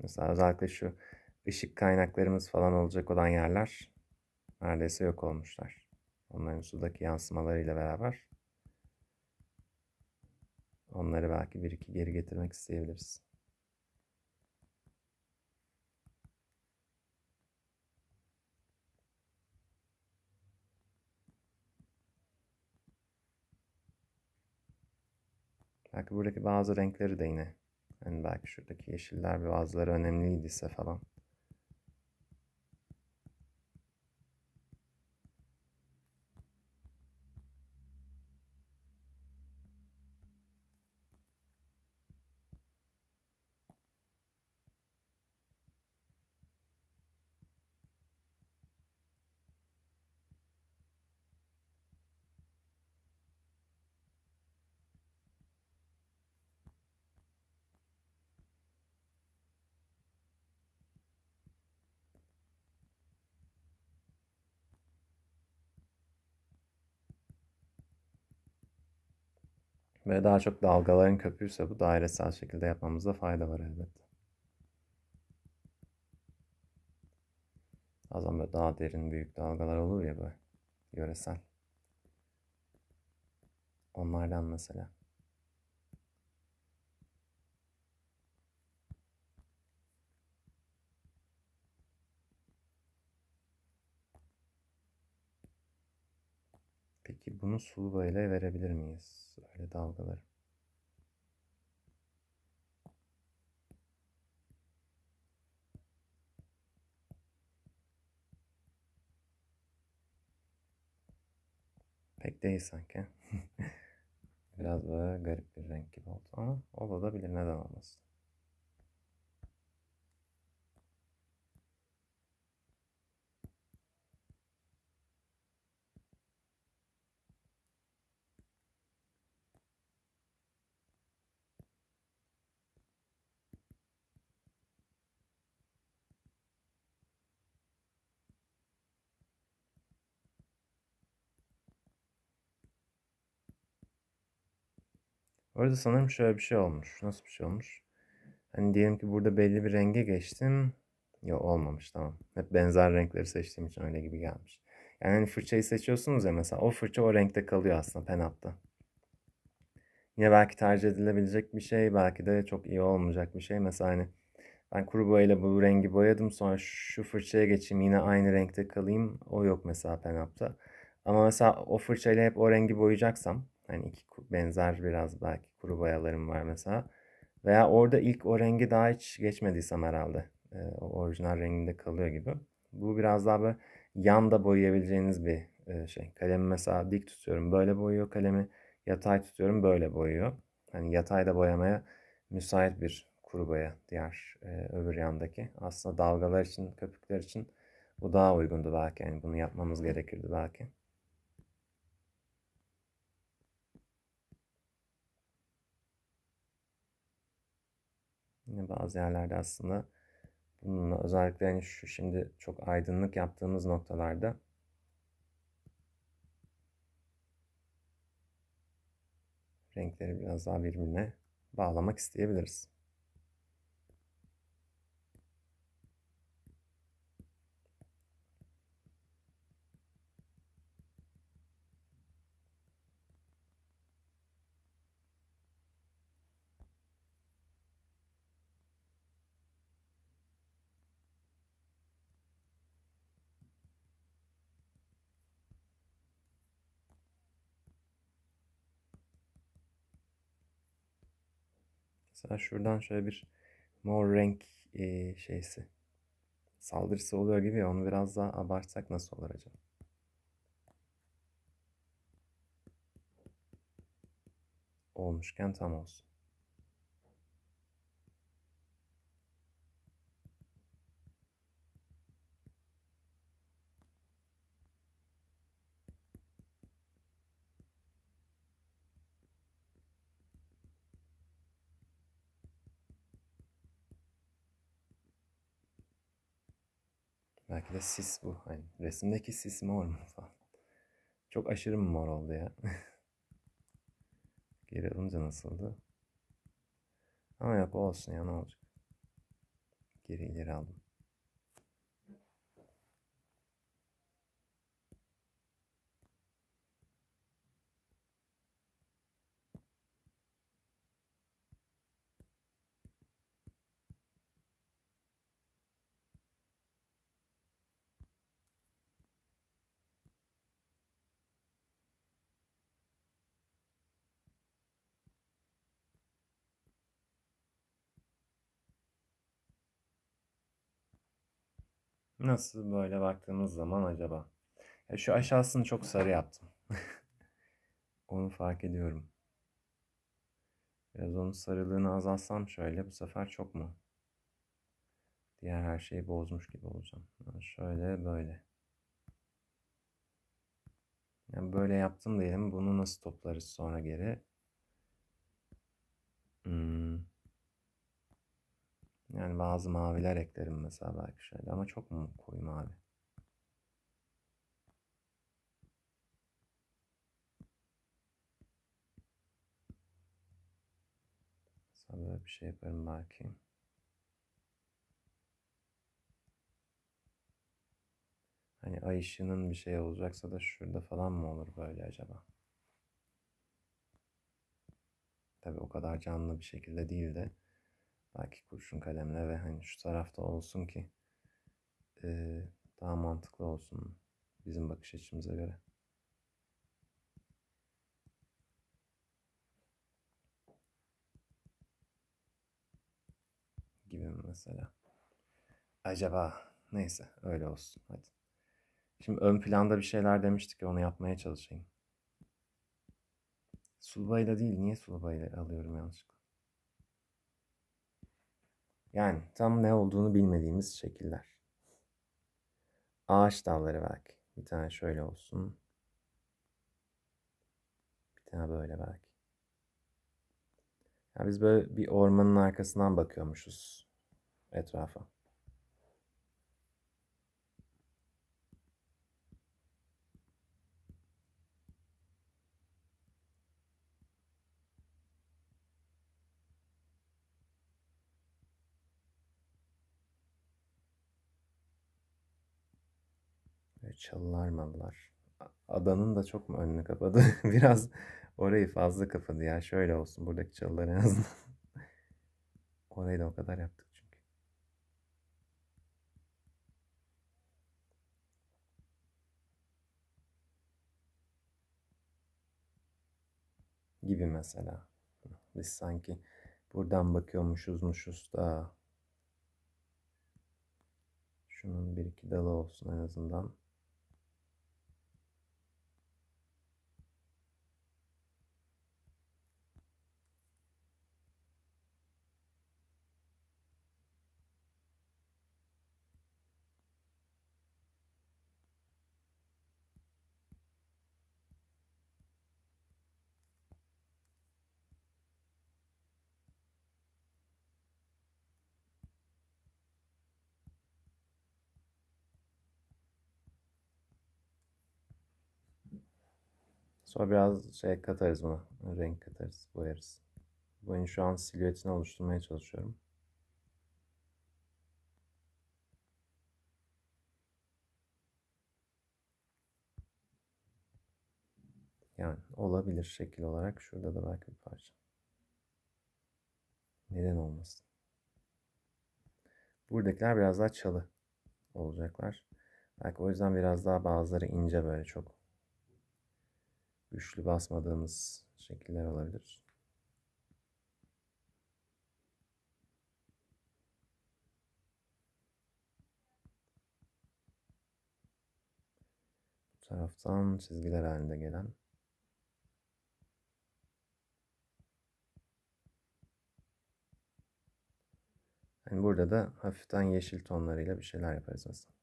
Mesela özellikle şu ışık kaynaklarımız falan olacak olan yerler neredeyse yok olmuşlar. Onların sudaki yansımalarıyla beraber Onları belki bir iki geri getirmek isteyebiliriz. Belki buradaki bazı renkleri de yine. Yani belki şuradaki yeşiller bazıları önemliydi ise falan. ve daha çok dalgaların köpüğüyse bu dairesel şekilde yapmamızda fayda var elbette. Bazen böyle daha derin büyük dalgalar olur ya böyle yöresel. Onlardan mesela. Ki bunu sulu boyayla verebilir miyiz? Öyle dalgaları. Pek değil sanki. [LAUGHS] Biraz böyle garip bir renk gibi oldu ama olabilir neden olmasın. Orada sanırım şöyle bir şey olmuş. Nasıl bir şey olmuş? Hani diyelim ki burada belli bir renge geçtim. Yok olmamış tamam. Hep benzer renkleri seçtiğim için öyle gibi gelmiş. Yani hani fırçayı seçiyorsunuz ya mesela o fırça o renkte kalıyor aslında penapta. Yine belki tercih edilebilecek bir şey belki de çok iyi olmayacak bir şey. Mesela hani ben kuru boyayla bu rengi boyadım sonra şu fırçaya geçeyim yine aynı renkte kalayım. O yok mesela penapta. Ama mesela o fırçayla hep o rengi boyayacaksam Hani iki benzer biraz belki kuru boyalarım var mesela. Veya orada ilk o rengi daha hiç geçmediysem herhalde. E, o orijinal renginde kalıyor gibi. Bu biraz daha böyle yanda boyayabileceğiniz bir e, şey. Kalemi mesela dik tutuyorum böyle boyuyor kalemi. Yatay tutuyorum böyle boyuyor. Hani yatayda boyamaya müsait bir kuru boya diğer e, öbür yandaki. Aslında dalgalar için, köpükler için bu daha uygundu belki. Yani bunu yapmamız gerekirdi belki. Yine bazı yerlerde aslında bununla özellikle hani şu şimdi çok aydınlık yaptığımız noktalarda renkleri biraz daha birbirine bağlamak isteyebiliriz. Mesela şuradan şöyle bir mor renk e, şeysi saldırısı oluyor gibi ya onu biraz daha abartsak nasıl olur acaba? Olmuşken tam olsun. de sis bu. Hani resimdeki sis mor mu falan. Çok aşırı mı mor oldu ya? [LAUGHS] Geri alınca nasıldı? Ama yap olsun ya ne olacak? Geri ileri aldım. Nasıl böyle baktığımız zaman acaba? Ya şu aşağısını çok sarı yaptım. [LAUGHS] onu fark ediyorum. Biraz onun sarılığını azaltsam şöyle bu sefer çok mu? Diğer her şeyi bozmuş gibi olacağım. Yani şöyle böyle. Yani böyle yaptım diyelim. Bunu nasıl toplarız sonra geri? Hmm. Yani bazı maviler eklerim mesela belki şöyle ama çok mu koyu mavi? Mesela böyle bir şey yaparım belki. Hani ay ışığının bir şey olacaksa da şurada falan mı olur böyle acaba? Tabii o kadar canlı bir şekilde değil de belki kurşun kalemle ve hani şu tarafta olsun ki e, daha mantıklı olsun bizim bakış açımıza göre. Gibi mesela. Acaba neyse öyle olsun hadi. Şimdi ön planda bir şeyler demiştik onu yapmaya çalışayım. Sulbayla değil niye sulbayla alıyorum yanlışlıkla? Yani tam ne olduğunu bilmediğimiz şekiller. Ağaç dalları belki. Bir tane şöyle olsun. Bir tane böyle belki. Ya biz böyle bir ormanın arkasından bakıyormuşuz etrafa. çalılar mallar. Adanın da çok mu önünü kapadı? [LAUGHS] Biraz orayı fazla kapadı ya. Şöyle olsun buradaki çalılar en azından. [LAUGHS] Orayı da o kadar yaptık çünkü. Gibi mesela. Biz sanki buradan bakıyormuşuzmuşuz da şunun bir iki dalı olsun en azından. Sonra biraz şey katarız buna. Renk katarız, boyarız. Bunun şu an silüetini oluşturmaya çalışıyorum. Yani olabilir şekil olarak. Şurada da belki bir parça. Neden olmasın? Buradakiler biraz daha çalı olacaklar. Belki o yüzden biraz daha bazıları ince böyle çok güçlü basmadığınız şekiller olabilir. Bu taraftan çizgiler halinde gelen Yani burada da hafiften yeşil tonlarıyla bir şeyler yaparız aslında.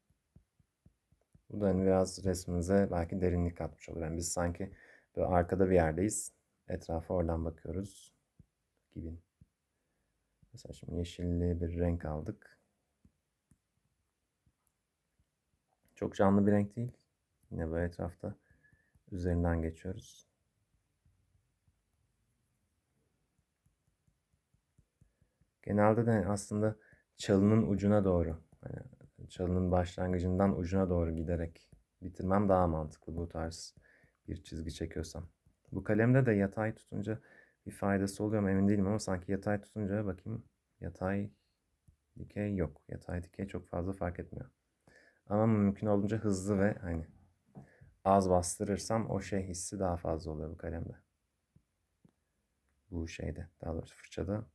Bu da hani biraz resmimize belki derinlik katmış olur. Yani biz sanki Böyle arkada bir yerdeyiz. Etrafa oradan bakıyoruz. Gibi. Mesela şimdi yeşilli bir renk aldık. Çok canlı bir renk değil. Yine böyle etrafta üzerinden geçiyoruz. Genelde de aslında çalının ucuna doğru, hani çalının başlangıcından ucuna doğru giderek bitirmem daha mantıklı bu tarz bir çizgi çekiyorsam. Bu kalemde de yatay tutunca bir faydası oluyor mu emin değilim ama sanki yatay tutunca bakayım yatay dikey yok. Yatay dikey çok fazla fark etmiyor. Ama mümkün olunca hızlı ve hani az bastırırsam o şey hissi daha fazla oluyor bu kalemde. Bu şeyde daha doğrusu fırçada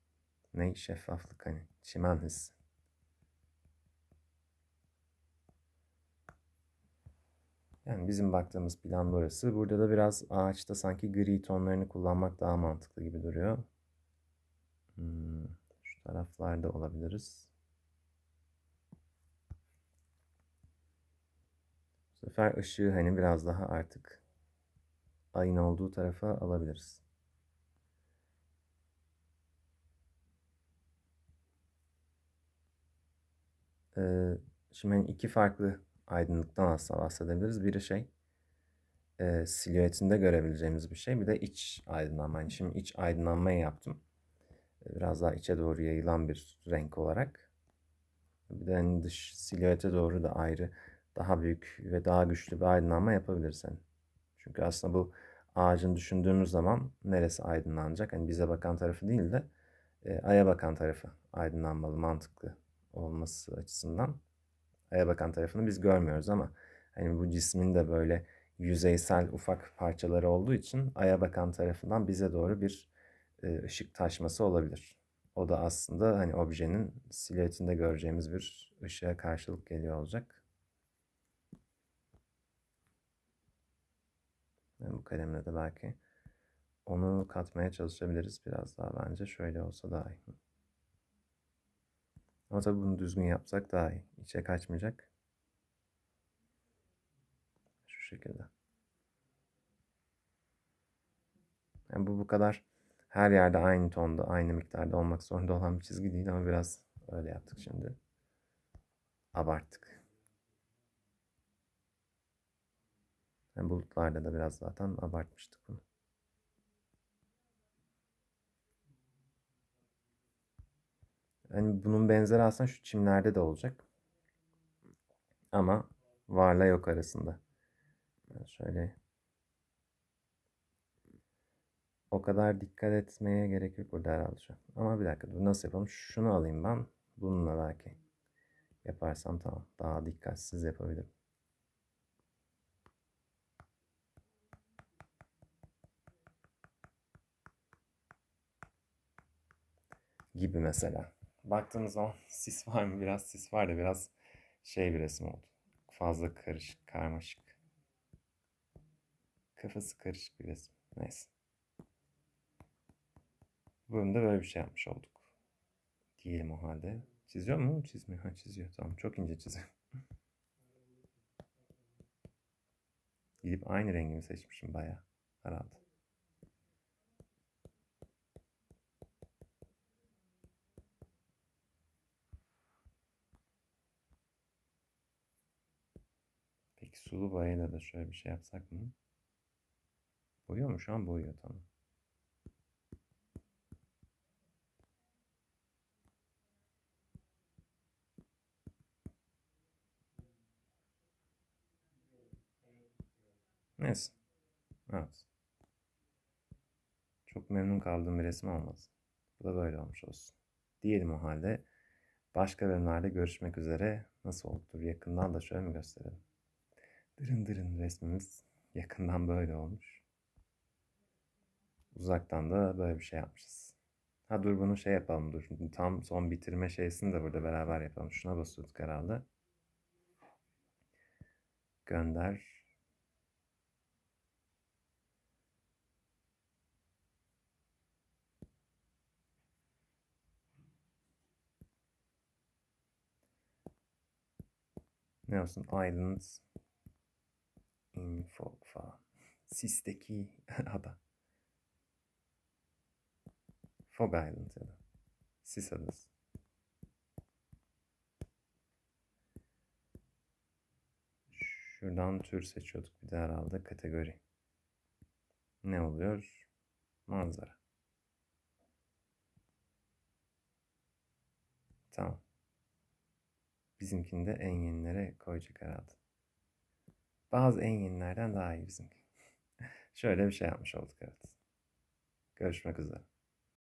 ne şeffaflık hani çimen hissi. Yani bizim baktığımız plan burası. Burada da biraz ağaçta sanki gri tonlarını kullanmak daha mantıklı gibi duruyor. Hmm, şu taraflarda olabiliriz. Bu sefer ışığı hani biraz daha artık ayın olduğu tarafa alabiliriz. Ee, şimdi hani iki farklı aydınlıktan aslında bahsedebiliriz. Biri şey e, silüetinde görebileceğimiz bir şey. Bir de iç aydınlanma. Yani şimdi iç aydınlanmayı yaptım. Biraz daha içe doğru yayılan bir renk olarak. Bir de hani dış silüete doğru da ayrı daha büyük ve daha güçlü bir aydınlanma yapabilirsin. Çünkü aslında bu ağacın düşündüğümüz zaman neresi aydınlanacak? Hani bize bakan tarafı değil de e, aya bakan tarafı aydınlanmalı, mantıklı olması açısından aya bakan tarafını biz görmüyoruz ama hani bu cismin de böyle yüzeysel ufak parçaları olduğu için aya bakan tarafından bize doğru bir e, ışık taşması olabilir. O da aslında hani objenin silüetinde göreceğimiz bir ışığa karşılık geliyor olacak. Ben bu kalemle de belki onu katmaya çalışabiliriz biraz daha bence. Şöyle olsa daha iyi. Ama tabii bunu düzgün yapsak daha iyi. İçe kaçmayacak. Şu şekilde. Yani bu bu kadar her yerde aynı tonda, aynı miktarda olmak zorunda olan bir çizgi değil ama biraz öyle yaptık şimdi. Abarttık. Yani bulutlarda da biraz zaten abartmıştık bunu. Hani bunun benzeri aslında şu çimlerde de olacak. Ama varla yok arasında. Şöyle o kadar dikkat etmeye gerek yok burada herhalde şu Ama bir dakika dur nasıl yapalım? Şunu alayım ben. Bununla belki yaparsam tamam. Daha dikkatsiz yapabilirim. Gibi mesela baktığımız zaman [LAUGHS] sis var mı? Biraz sis var da biraz şey bir resim oldu. Fazla karışık, karmaşık. Kafası karışık bir resim. Neyse. Bu bölümde böyle bir şey yapmış olduk. Diyelim o halde. Çiziyor mu? Çizmiyor. Ha, çiziyor. Tamam. Çok ince çiziyor. [LAUGHS] Gidip aynı rengimi seçmişim bayağı. Herhalde. sulu boyayla da şöyle bir şey yapsak mı? Boyuyor mu? Şu an boyuyor tamam. Neyse. Evet. Çok memnun kaldığım bir resim olmaz. Bu da böyle olmuş olsun. Diyelim o halde başka bölümlerde görüşmek üzere. Nasıl olur? Yakından da şöyle mi gösterelim? Dırın dırın resmimiz yakından böyle olmuş. Uzaktan da böyle bir şey yapmışız. Ha dur bunu şey yapalım dur. Tam son bitirme şeysini de burada beraber yapalım. Şuna basıyorduk herhalde. Gönder. Ne olsun? Islands info hmm, falan. Sis'teki [LAUGHS] ada. Fog Island ya da. Sis adası. Şuradan tür seçiyorduk bir de herhalde kategori. Ne oluyor? Manzara. Tamam. Bizimkini de en yenilere koyacak herhalde. Bazı en yenilerden daha iyi bizimki. [LAUGHS] Şöyle bir şey yapmış olduk evet. Görüşmek üzere.